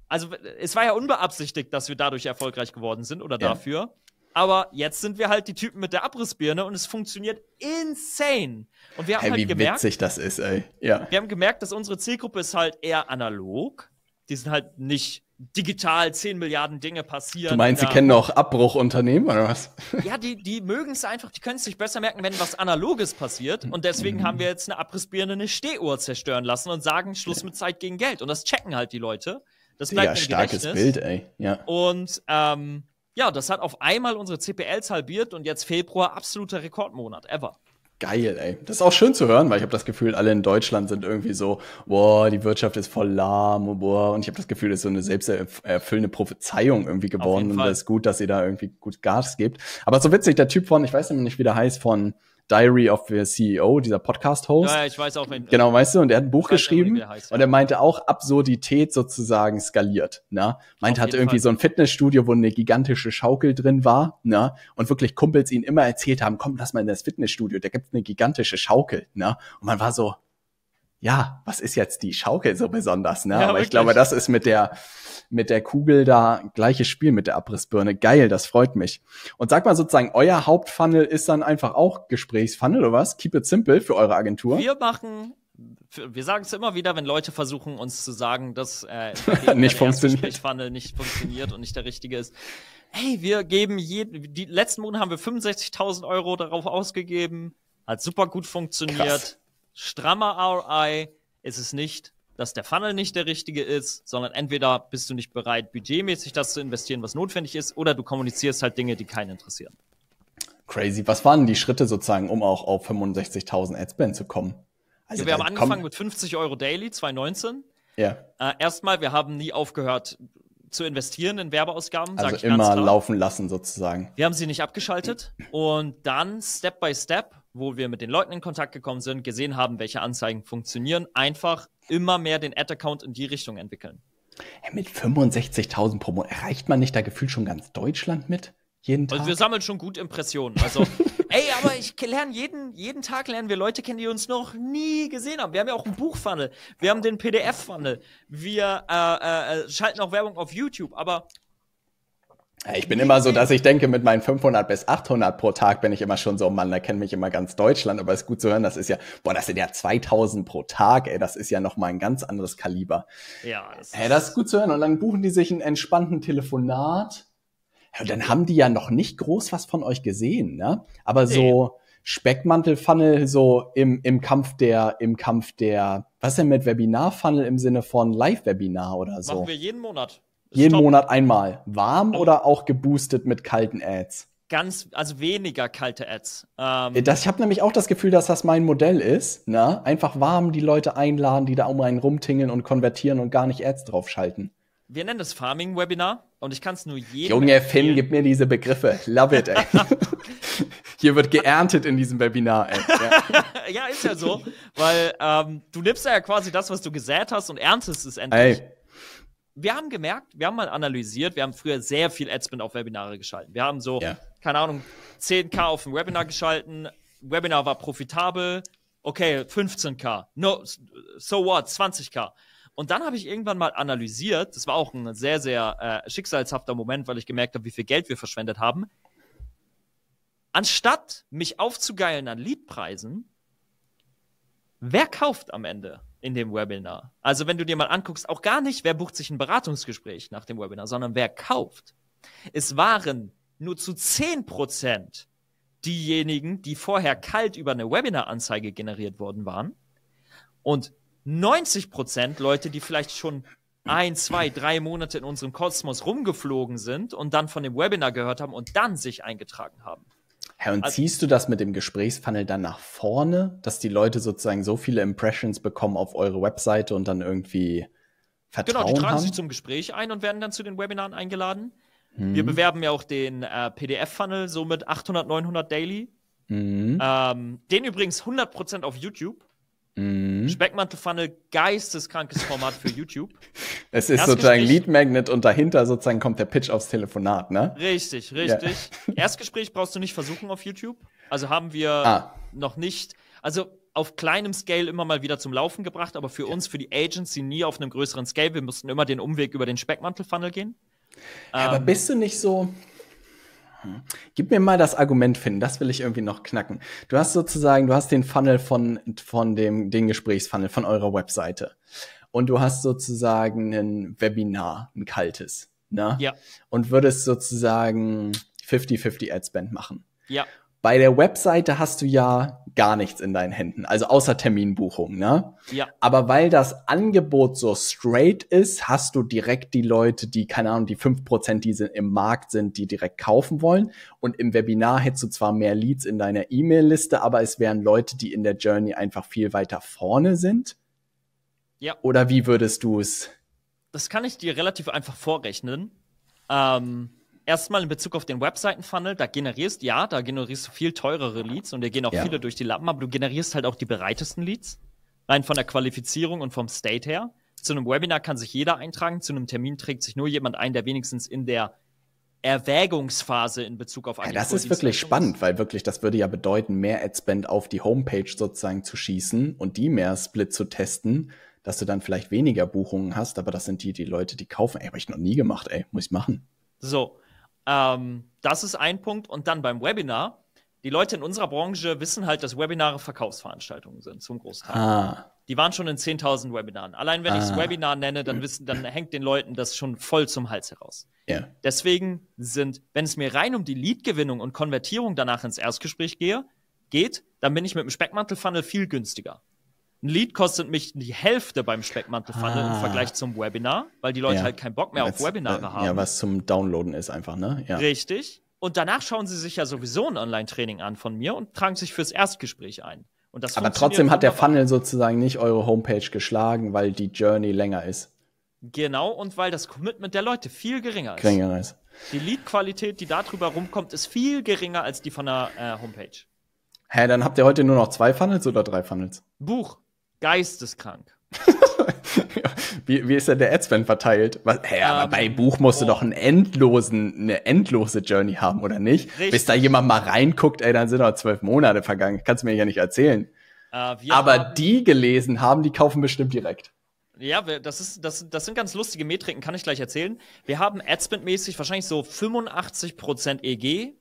[SPEAKER 2] also es war ja unbeabsichtigt, dass wir dadurch erfolgreich geworden sind oder ja. dafür. Aber jetzt sind wir halt die Typen mit der Abrissbirne und es funktioniert insane. Und wir haben hey, halt wie gemerkt,
[SPEAKER 1] witzig das ist, ey. Ja.
[SPEAKER 2] Wir haben gemerkt, dass unsere Zielgruppe ist halt eher analog. Die sind halt nicht digital 10 Milliarden Dinge passieren. Du meinst, sie kennen auch
[SPEAKER 1] Abbruchunternehmen oder was?
[SPEAKER 2] Ja, die, die mögen es einfach, die können es sich besser merken, wenn was Analoges passiert. Und deswegen mhm. haben wir jetzt eine Abrissbirne, eine Stehuhr zerstören lassen und sagen Schluss mit Zeit gegen Geld. Und das checken halt die Leute. Das bleibt ja, starkes Bild, ey. Ja. Und ähm, ja, das hat auf einmal unsere CPLs halbiert und jetzt Februar absoluter Rekordmonat ever.
[SPEAKER 1] Geil, ey. Das ist auch schön zu hören, weil ich habe das Gefühl, alle in Deutschland sind irgendwie so, boah, die Wirtschaft ist voll lahm, boah. Und ich habe das Gefühl, es ist so eine selbsterfüllende Prophezeiung irgendwie geworden. Und das ist gut, dass ihr da irgendwie gut Gas gebt. Aber so witzig, der Typ von, ich weiß nämlich nicht, wie der heißt, von Diary of the CEO, dieser Podcast-Host. Ja, ich weiß auch, wenn, Genau, weißt du, und er hat ein Buch geschrieben nicht, heißt, ja. und er meinte auch Absurdität sozusagen skaliert, ne? Meint hat irgendwie Fall. so ein Fitnessstudio, wo eine gigantische Schaukel drin war, ne? Und wirklich Kumpels ihn immer erzählt haben, komm, lass mal in das Fitnessstudio, da gibt's eine gigantische Schaukel, ne? Und man war so, ja, was ist jetzt die Schaukel so besonders? Ne? Ja, Aber wirklich. ich glaube, das ist mit der, mit der Kugel da gleiches Spiel mit der Abrissbirne. Geil, das freut mich. Und sag mal sozusagen, euer Hauptfunnel ist dann einfach auch Gesprächsfunnel oder was? Keep it simple für eure Agentur. Wir
[SPEAKER 2] machen wir sagen es immer wieder, wenn Leute versuchen, uns zu sagen, dass äh, nicht funktioniert. Funnel nicht funktioniert und nicht der richtige ist. Hey, wir geben jeden, die letzten Monate haben wir 65.000 Euro darauf ausgegeben, hat super gut funktioniert. Krass strammer ROI ist es nicht, dass der Funnel nicht der richtige ist, sondern entweder bist du nicht bereit, budgetmäßig das zu investieren, was notwendig ist, oder du kommunizierst halt Dinge, die keinen interessieren.
[SPEAKER 1] Crazy. Was waren die Schritte sozusagen, um auch auf 65.000 Adspend zu kommen? Also ja, wir haben äh, angefangen
[SPEAKER 2] mit 50 Euro Daily 2019. Ja. Äh, erstmal, wir haben nie aufgehört zu investieren in Werbeausgaben. Also immer laufen
[SPEAKER 1] lassen sozusagen.
[SPEAKER 2] Wir haben sie nicht abgeschaltet und dann Step by Step wo wir mit den Leuten in Kontakt gekommen sind, gesehen haben, welche Anzeigen funktionieren, einfach immer mehr den Ad-Account in die Richtung entwickeln. Hey, mit
[SPEAKER 1] 65.000 Promo erreicht man nicht da gefühlt schon ganz Deutschland
[SPEAKER 2] mit? Jeden Tag? Also wir sammeln schon gut Impressionen. Also, ey, aber ich lerne jeden, jeden Tag lernen wir Leute kennen, die uns noch nie gesehen haben. Wir haben ja auch einen Buchfunnel, wir haben den PDF-Funnel, wir äh, äh, schalten auch Werbung auf YouTube, aber ich bin immer so, dass ich
[SPEAKER 1] denke, mit meinen 500 bis 800 pro Tag bin ich immer schon so, Mann, da kennt mich immer ganz Deutschland, aber es ist gut zu hören, das ist ja, boah, das sind ja 2000 pro Tag, ey, das ist ja nochmal ein ganz anderes Kaliber. Ja, das, ey, das ist gut zu hören. Und dann buchen die sich einen entspannten Telefonat. Ja, dann haben die ja noch nicht groß was von euch gesehen, ne? Aber so nee. speckmantel so im, im Kampf der, im Kampf der, was denn mit Webinarfunnel im Sinne von Live-Webinar oder so? Machen wir jeden Monat jeden Stop. Monat einmal. Warm oder auch geboostet mit kalten Ads?
[SPEAKER 2] Ganz, also weniger kalte Ads. Ähm, das, ich
[SPEAKER 1] habe nämlich auch das Gefühl, dass das mein Modell ist. Ne? Einfach warm die Leute einladen, die da um einen rumtingeln und konvertieren und gar nicht Ads draufschalten.
[SPEAKER 2] Wir nennen das Farming-Webinar und ich kann es nur jedem. Junge, empfehlen.
[SPEAKER 1] Finn, gib mir diese Begriffe. Love it, ey. Hier wird geerntet in diesem Webinar, ey.
[SPEAKER 2] Ja, ja ist ja so, weil ähm, du nimmst ja quasi das, was du gesät hast und erntest es endlich. Ey wir haben gemerkt, wir haben mal analysiert, wir haben früher sehr viel Adspend auf Webinare geschalten. Wir haben so, ja. keine Ahnung, 10k auf ein Webinar geschalten, Webinar war profitabel, okay, 15k, no, so what, 20k. Und dann habe ich irgendwann mal analysiert, das war auch ein sehr, sehr äh, schicksalshafter Moment, weil ich gemerkt habe, wie viel Geld wir verschwendet haben. Anstatt mich aufzugeilen an Leadpreisen, wer kauft am Ende? in dem Webinar. Also wenn du dir mal anguckst, auch gar nicht, wer bucht sich ein Beratungsgespräch nach dem Webinar, sondern wer kauft. Es waren nur zu 10% diejenigen, die vorher kalt über eine Webinar-Anzeige generiert worden waren und 90% Leute, die vielleicht schon ein, zwei, drei Monate in unserem Kosmos rumgeflogen sind und dann von dem Webinar gehört haben und dann sich eingetragen haben. Herr, und also, ziehst
[SPEAKER 1] du das mit dem Gesprächsfunnel dann nach vorne, dass die Leute sozusagen so viele Impressions bekommen auf eure Webseite und dann irgendwie
[SPEAKER 2] Vertrauen Genau, die tragen haben? sich zum Gespräch ein und werden dann zu den Webinaren eingeladen. Mhm. Wir bewerben ja auch den äh, PDF-Funnel, so mit 800, 900 Daily. Mhm. Ähm, den übrigens 100% auf YouTube. Mhm. Speckmantelpfanne, geisteskrankes Format für YouTube.
[SPEAKER 1] Es ist sozusagen Lead Magnet und dahinter sozusagen kommt der Pitch aufs Telefonat, ne? Richtig, richtig.
[SPEAKER 2] Ja. Erstgespräch brauchst du nicht versuchen auf YouTube. Also haben wir ah. noch nicht, also auf kleinem Scale immer mal wieder zum Laufen gebracht, aber für ja. uns, für die Agency nie auf einem größeren Scale. Wir mussten immer den Umweg über den Speckmantelfunnel gehen. Ja, ähm, aber bist
[SPEAKER 1] du nicht so, Mhm. Gib mir mal das Argument finden, das will ich irgendwie noch knacken. Du hast sozusagen, du hast den Funnel von, von dem, den Gesprächsfunnel von eurer Webseite. Und du hast sozusagen ein Webinar, ein kaltes. Ne? Ja. Und würdest sozusagen 50-50 Adspend machen. Ja. Bei der Webseite hast du ja gar nichts in deinen Händen, also außer Terminbuchung, ne? Ja. Aber weil das Angebot so straight ist, hast du direkt die Leute, die, keine Ahnung, die fünf Prozent, die sind, im Markt sind, die direkt kaufen wollen. Und im Webinar hättest du zwar mehr Leads in deiner E-Mail-Liste, aber es wären Leute, die in der Journey einfach viel weiter vorne sind.
[SPEAKER 2] Ja. Oder wie
[SPEAKER 1] würdest du es?
[SPEAKER 2] Das kann ich dir relativ einfach vorrechnen. Ähm erstmal in Bezug auf den Webseiten-Funnel, da generierst, ja, da generierst du viel teurere Leads und dir gehen auch ja. viele durch die Lappen, aber du generierst halt auch die bereitesten Leads. Rein von der Qualifizierung und vom State her. Zu einem Webinar kann sich jeder eintragen, zu einem Termin trägt sich nur jemand ein, der wenigstens in der Erwägungsphase in Bezug auf Agentur. Ja, das ist wirklich
[SPEAKER 1] spannend, weil wirklich das würde ja bedeuten, mehr Adspend auf die Homepage sozusagen zu schießen und die mehr Split zu testen, dass du dann vielleicht weniger Buchungen hast, aber das sind die, die Leute, die kaufen. Ey, habe ich noch nie gemacht, ey, muss ich machen.
[SPEAKER 2] So, ähm, das ist ein Punkt. Und dann beim Webinar. Die Leute in unserer Branche wissen halt, dass Webinare Verkaufsveranstaltungen sind, zum Großteil. Ah. Die waren schon in 10.000 Webinaren. Allein wenn ah. ich es Webinar nenne, dann, wissen, dann hängt den Leuten das schon voll zum Hals heraus. Yeah. Deswegen sind, wenn es mir rein um die Leadgewinnung und Konvertierung danach ins Erstgespräch gehe, geht, dann bin ich mit dem Speckmantel-Funnel viel günstiger. Ein Lead kostet mich die Hälfte beim Speckmantelfunnel ah. im Vergleich zum Webinar, weil die Leute ja. halt keinen Bock mehr Weil's, auf Webinare äh, haben. Ja, was
[SPEAKER 1] zum Downloaden ist einfach, ne? Ja.
[SPEAKER 2] Richtig. Und danach schauen sie sich ja sowieso ein Online-Training an von mir und tragen sich fürs Erstgespräch ein. Und das Aber trotzdem hat der Funnel
[SPEAKER 1] sozusagen nicht eure Homepage geschlagen, weil die Journey länger ist.
[SPEAKER 2] Genau, und weil das Commitment der Leute viel geringer ist. Geringer ist. Die Lead-Qualität, die darüber rumkommt, ist viel geringer als die von der äh, Homepage.
[SPEAKER 1] Hä, dann habt ihr heute nur noch zwei Funnels oder drei Funnels?
[SPEAKER 2] Buch geisteskrank.
[SPEAKER 1] wie, wie, ist denn der Adspend verteilt? Was, hä, aber ähm, bei Buch musst oh. du doch einen endlosen, eine endlose Journey haben, oder nicht? Richtig. Bis da jemand mal reinguckt, ey, dann sind doch zwölf Monate vergangen. Kannst du mir ja nicht erzählen.
[SPEAKER 2] Uh, aber haben,
[SPEAKER 1] die gelesen haben, die kaufen bestimmt direkt.
[SPEAKER 2] Ja, das, ist, das, das sind ganz lustige Metriken, kann ich gleich erzählen. Wir haben Adspend-mäßig wahrscheinlich so 85% EG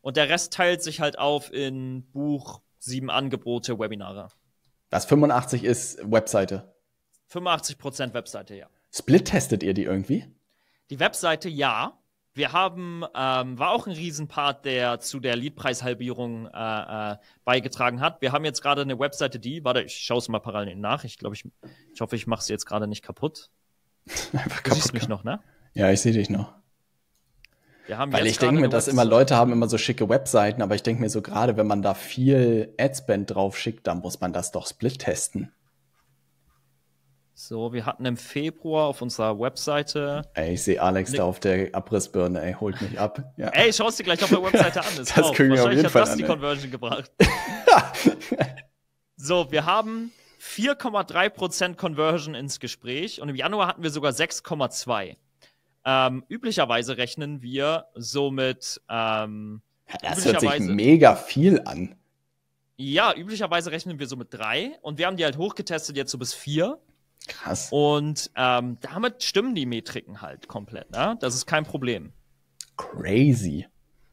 [SPEAKER 2] und der Rest teilt sich halt auf in Buch, sieben Angebote, Webinare.
[SPEAKER 1] Das 85 ist Webseite.
[SPEAKER 2] 85% Webseite, ja.
[SPEAKER 1] Split testet ihr die irgendwie?
[SPEAKER 2] Die Webseite ja. Wir haben, ähm, war auch ein Riesenpart, der zu der Liedpreishalbierung äh, äh, beigetragen hat. Wir haben jetzt gerade eine Webseite, die, warte, ich schaue es mal parallel nach. Ich glaube, ich, ich hoffe, ich mache sie jetzt gerade nicht kaputt. Einfach du kaputt. Du siehst mich noch, ne?
[SPEAKER 1] Ja, ich sehe dich noch.
[SPEAKER 2] Weil ich denke mir, dass immer
[SPEAKER 1] Leute haben immer so schicke Webseiten, aber ich denke mir so gerade, wenn man da viel Adspend drauf schickt, dann muss man das doch split testen.
[SPEAKER 2] So, wir hatten im Februar auf unserer Webseite.
[SPEAKER 1] Ey, ich sehe Alex ne da auf der Abrissbirne, ey, holt mich ab.
[SPEAKER 2] Ja. Ey, schau es dir gleich auf der Webseite an. Ist das auf. kriegen wir auf jeden hat Fall das an, die Conversion gebracht. so, wir haben 4,3% Conversion ins Gespräch und im Januar hatten wir sogar 6,2. Ähm, üblicherweise rechnen wir somit. Ähm, ja, das hört sich
[SPEAKER 1] mega viel an.
[SPEAKER 2] Ja, üblicherweise rechnen wir so mit drei und wir haben die halt hochgetestet jetzt so bis vier. Krass. Und ähm, damit stimmen die Metriken halt komplett, ne? Das ist kein Problem.
[SPEAKER 1] Crazy.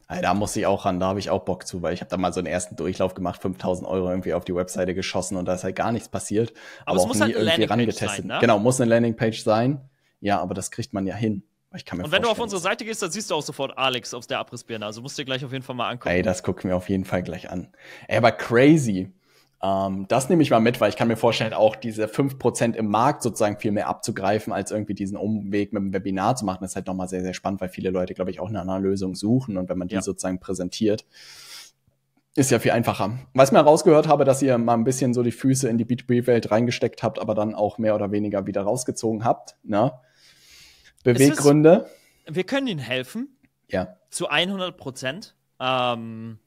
[SPEAKER 1] Also, da muss ich auch ran, da habe ich auch Bock zu, weil ich habe da mal so einen ersten Durchlauf gemacht, 5000 Euro irgendwie auf die Webseite geschossen und da ist halt gar nichts passiert. Aber, aber es muss halt eine Landingpage sein, ne? Genau, muss eine Landingpage sein. Ja, aber das kriegt man ja hin. Ich kann mir Und wenn du auf
[SPEAKER 2] unsere Seite gehst, dann siehst du auch sofort Alex auf der Abrissbirne. Also musst du dir gleich auf jeden Fall mal angucken. Ey,
[SPEAKER 1] das gucken wir auf jeden Fall gleich an. Ey, aber crazy. Ähm, das nehme ich mal mit, weil ich kann mir vorstellen, auch diese fünf Prozent im Markt sozusagen viel mehr abzugreifen, als irgendwie diesen Umweg mit dem Webinar zu machen. Das ist halt nochmal sehr, sehr spannend, weil viele Leute, glaube ich, auch eine andere Lösung suchen. Und wenn man die ja. sozusagen präsentiert, ist ja viel einfacher. Was ich mir herausgehört habe, dass ihr mal ein bisschen so die Füße in die B2B-Welt reingesteckt habt, aber dann auch mehr oder weniger wieder rausgezogen habt. Ne? Beweggründe.
[SPEAKER 2] Ist, wir können ihnen helfen. Ja. Zu 100 Prozent. Ähm,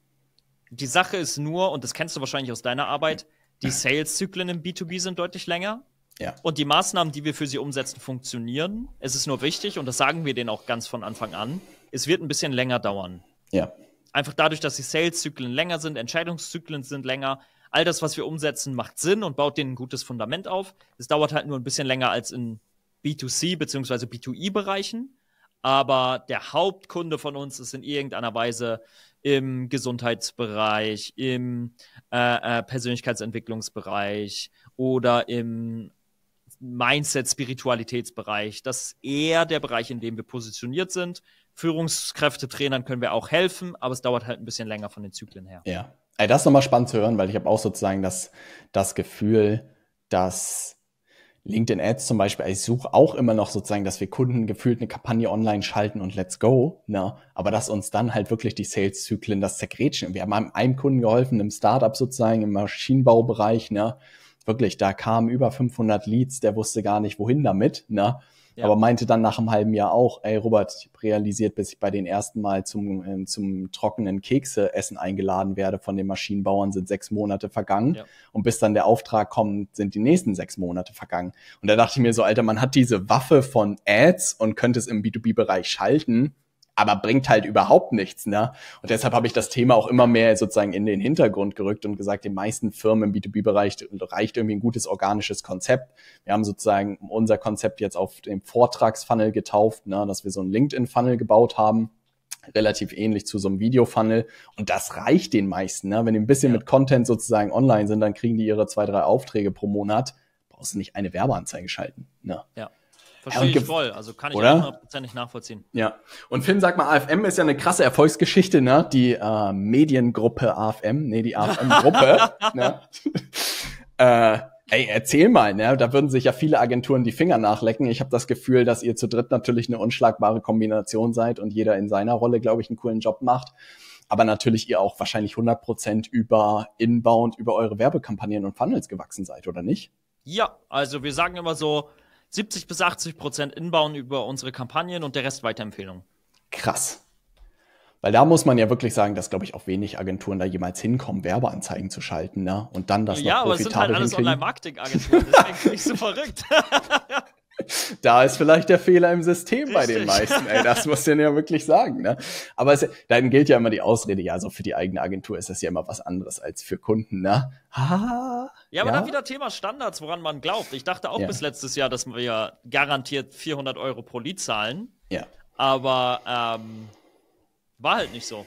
[SPEAKER 2] die Sache ist nur, und das kennst du wahrscheinlich aus deiner Arbeit, die Sales-Zyklen im B2B sind deutlich länger. Ja. Und die Maßnahmen, die wir für sie umsetzen, funktionieren. Es ist nur wichtig, und das sagen wir denen auch ganz von Anfang an, es wird ein bisschen länger dauern. Ja. Einfach dadurch, dass die Sales-Zyklen länger sind, Entscheidungszyklen sind länger. All das, was wir umsetzen, macht Sinn und baut denen ein gutes Fundament auf. Es dauert halt nur ein bisschen länger als in B2C bzw. b 2 e bereichen aber der Hauptkunde von uns ist in irgendeiner Weise im Gesundheitsbereich, im äh, äh, Persönlichkeitsentwicklungsbereich oder im Mindset, Spiritualitätsbereich. Das ist eher der Bereich, in dem wir positioniert sind. Führungskräfte-Trainern können wir auch helfen, aber es dauert halt ein bisschen länger von den Zyklen her. Ja,
[SPEAKER 1] das ist nochmal spannend zu hören, weil ich habe auch sozusagen das, das Gefühl, dass LinkedIn Ads zum Beispiel, also ich suche auch immer noch sozusagen, dass wir Kunden gefühlt eine Kampagne online schalten und let's go, ne? aber dass uns dann halt wirklich die Sales-Zyklen das zergrätschen. Wir haben einem Kunden geholfen, im Startup sozusagen, im Maschinenbaubereich, ne? wirklich, da kamen über 500 Leads, der wusste gar nicht, wohin damit. Ne? aber meinte dann nach einem halben Jahr auch, ey Robert, ich hab realisiert, bis ich bei den ersten Mal zum, äh, zum trockenen Kekseessen eingeladen werde von den Maschinenbauern, sind sechs Monate vergangen. Ja. Und bis dann der Auftrag kommt, sind die nächsten sechs Monate vergangen. Und da dachte ich mir so, Alter, man hat diese Waffe von Ads und könnte es im B2B-Bereich schalten aber bringt halt überhaupt nichts. Ne? Und deshalb habe ich das Thema auch immer mehr sozusagen in den Hintergrund gerückt und gesagt, den meisten Firmen im B2B-Bereich reicht irgendwie ein gutes organisches Konzept. Wir haben sozusagen unser Konzept jetzt auf dem Vortragsfunnel getauft, ne? dass wir so einen LinkedIn-Funnel gebaut haben relativ ähnlich zu so einem Videofunnel Und das reicht den meisten. Ne? Wenn die ein bisschen ja. mit Content sozusagen online sind, dann kriegen die ihre zwei, drei Aufträge pro Monat. Brauchst du nicht eine Werbeanzeige schalten. Ne? Ja. Verstehe ich voll, also kann ich hundertprozentig nachvollziehen. Ja, und Finn, sag mal, AFM ist ja eine krasse Erfolgsgeschichte, ne? Die äh, Mediengruppe AFM, nee, die AFM-Gruppe. ne? äh, ey, erzähl mal, ne? Da würden sich ja viele Agenturen die Finger nachlecken. Ich habe das Gefühl, dass ihr zu dritt natürlich eine unschlagbare Kombination seid und jeder in seiner Rolle, glaube ich, einen coolen Job macht. Aber natürlich ihr auch wahrscheinlich 100% über Inbound, über eure Werbekampagnen und Funnels gewachsen seid, oder nicht?
[SPEAKER 2] Ja, also wir sagen immer so, 70 bis 80 Prozent inbauen über unsere Kampagnen und der Rest Weiterempfehlungen.
[SPEAKER 1] Krass. Weil da muss man ja wirklich sagen, dass, glaube ich, auch wenig Agenturen da jemals hinkommen, Werbeanzeigen zu schalten, ne? Und dann das ja, noch profitabel Ja, aber es sind halt alles
[SPEAKER 2] Online-Marketing-Agenturen, deswegen bin ich so verrückt.
[SPEAKER 1] da ist vielleicht der Fehler im System Richtig. bei den meisten. Ey, das muss man ja wirklich sagen. Ne? Aber es, dann gilt ja immer die Ausrede, ja, so für die eigene Agentur ist das ja immer was anderes als für Kunden. Ne? ja, aber
[SPEAKER 2] ja? dann wieder Thema Standards, woran man glaubt. Ich dachte auch ja. bis letztes Jahr, dass wir garantiert 400 Euro pro Lied zahlen. Ja. Aber ähm, war halt nicht so.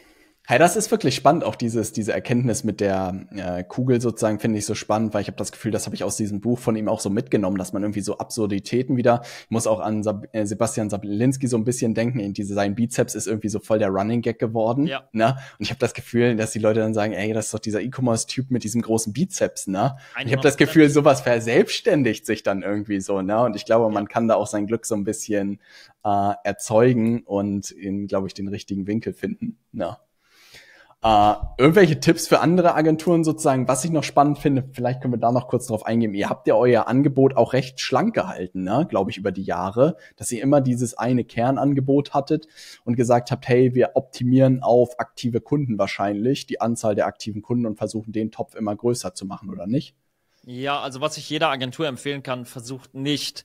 [SPEAKER 1] Hey, das ist wirklich spannend, auch dieses, diese Erkenntnis mit der äh, Kugel sozusagen finde ich so spannend, weil ich habe das Gefühl, das habe ich aus diesem Buch von ihm auch so mitgenommen, dass man irgendwie so Absurditäten wieder, ich muss auch an Sab äh, Sebastian Sablinski so ein bisschen denken, in diese, sein Bizeps ist irgendwie so voll der Running Gag geworden, ja. ne? Und ich habe das Gefühl, dass die Leute dann sagen, ey, das ist doch dieser E-Commerce-Typ mit diesem großen Bizeps, ne? Und ich habe das Gefühl, sowas verselbstständigt sich dann irgendwie so, ne? Und ich glaube, man kann da auch sein Glück so ein bisschen äh, erzeugen und in, glaube ich, den richtigen Winkel finden, ne? Äh, irgendwelche Tipps für andere Agenturen sozusagen, was ich noch spannend finde, vielleicht können wir da noch kurz drauf eingehen. Ihr habt ja euer Angebot auch recht schlank gehalten, ne? glaube ich, über die Jahre, dass ihr immer dieses eine Kernangebot hattet und gesagt habt, hey, wir optimieren auf aktive Kunden wahrscheinlich, die Anzahl der aktiven Kunden und versuchen den Topf immer größer zu machen, oder nicht?
[SPEAKER 2] Ja, also was ich jeder Agentur empfehlen kann, versucht nicht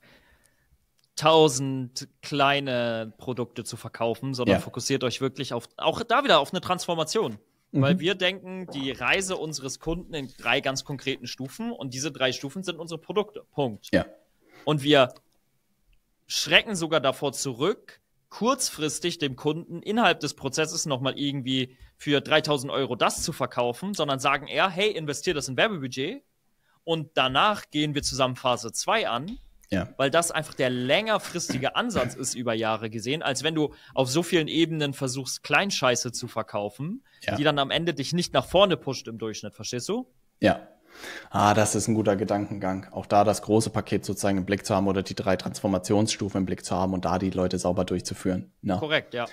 [SPEAKER 2] tausend kleine Produkte zu verkaufen, sondern ja. fokussiert euch wirklich auf, auch da wieder auf eine Transformation. Mhm. Weil wir denken, die Reise unseres Kunden in drei ganz konkreten Stufen und diese drei Stufen sind unsere Produkte. Punkt. Ja. Und wir schrecken sogar davor zurück, kurzfristig dem Kunden innerhalb des Prozesses nochmal irgendwie für 3000 Euro das zu verkaufen, sondern sagen eher, hey, investier das in Werbebudget und danach gehen wir zusammen Phase 2 an ja. Weil das einfach der längerfristige Ansatz ist über Jahre gesehen, als wenn du auf so vielen Ebenen versuchst, Kleinscheiße zu verkaufen, ja. die dann am Ende dich nicht nach vorne pusht im Durchschnitt, verstehst du?
[SPEAKER 1] Ja. Ah, das ist ein guter Gedankengang. Auch da das große Paket sozusagen im Blick zu haben oder die drei Transformationsstufen im Blick zu haben und da die Leute sauber durchzuführen. Na. Korrekt, ja.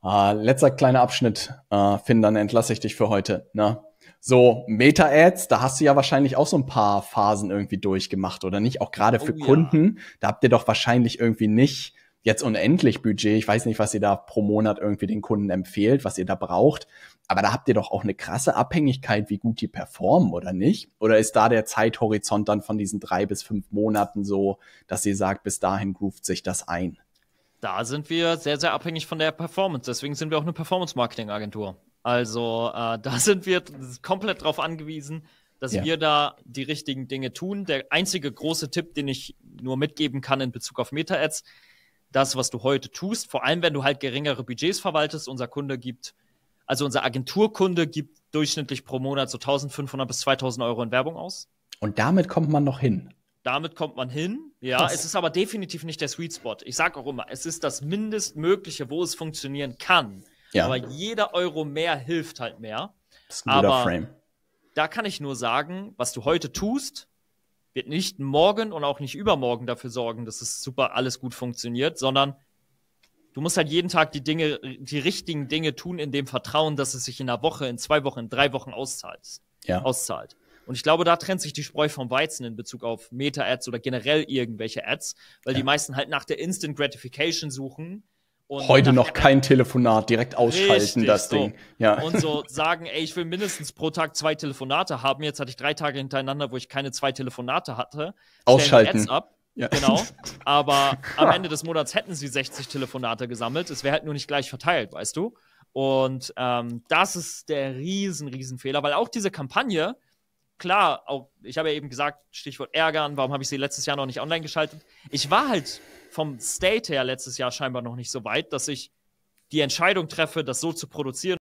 [SPEAKER 1] Ah, letzter kleiner Abschnitt, äh, Finn, dann entlasse ich dich für heute. Na? so Meta-Ads, da hast du ja wahrscheinlich auch so ein paar Phasen irgendwie durchgemacht, oder nicht? Auch gerade oh für oh, ja. Kunden, da habt ihr doch wahrscheinlich irgendwie nicht jetzt unendlich Budget. Ich weiß nicht, was ihr da pro Monat irgendwie den Kunden empfehlt, was ihr da braucht. Aber da habt ihr doch auch eine krasse Abhängigkeit, wie gut die performen oder nicht. Oder ist da der Zeithorizont dann von diesen drei bis fünf Monaten so, dass ihr sagt, bis dahin groovt sich das ein?
[SPEAKER 2] Da sind wir sehr, sehr abhängig von der Performance. Deswegen sind wir auch eine Performance-Marketing-Agentur. Also äh, da sind wir komplett drauf angewiesen, dass ja. wir da die richtigen Dinge tun. Der einzige große Tipp, den ich nur mitgeben kann in Bezug auf Meta-Ads, das, was du heute tust, vor allem wenn du halt geringere Budgets verwaltest, unser Kunde gibt, also unser Agenturkunde gibt durchschnittlich pro Monat so 1500 bis 2000 Euro in Werbung aus.
[SPEAKER 1] Und damit kommt man noch hin.
[SPEAKER 2] Damit kommt man hin. Ja, das. es ist aber definitiv nicht der Sweet Spot. Ich sage auch immer, es ist das Mindestmögliche, wo es funktionieren kann. Ja. Aber jeder Euro mehr hilft halt mehr. Das ist ein guter Aber Frame. da kann ich nur sagen, was du heute tust, wird nicht morgen und auch nicht übermorgen dafür sorgen, dass es super alles gut funktioniert, sondern du musst halt jeden Tag die Dinge, die richtigen Dinge tun, in dem Vertrauen, dass es sich in einer Woche, in zwei Wochen, in drei Wochen auszahlt. Ja. auszahlt. Und ich glaube, da trennt sich die Spreu vom Weizen in Bezug auf Meta-Ads oder generell irgendwelche Ads, weil ja. die meisten halt nach der Instant Gratification suchen und Heute noch kein
[SPEAKER 1] Telefonat, direkt ausschalten das so. Ding. Ja. Und
[SPEAKER 2] so sagen, ey, ich will mindestens pro Tag zwei Telefonate haben. Jetzt hatte ich drei Tage hintereinander, wo ich keine zwei Telefonate hatte. Ausschalten. Ab. Ja. Genau. Aber am Ende des Monats hätten sie 60 Telefonate gesammelt. Es wäre halt nur nicht gleich verteilt, weißt du? Und ähm, das ist der riesen, riesen Fehler, weil auch diese Kampagne, klar, auch, ich habe ja eben gesagt, Stichwort Ärgern, warum habe ich sie letztes Jahr noch nicht online geschaltet? Ich war halt vom State her letztes Jahr scheinbar noch nicht so weit, dass ich die Entscheidung treffe, das so zu produzieren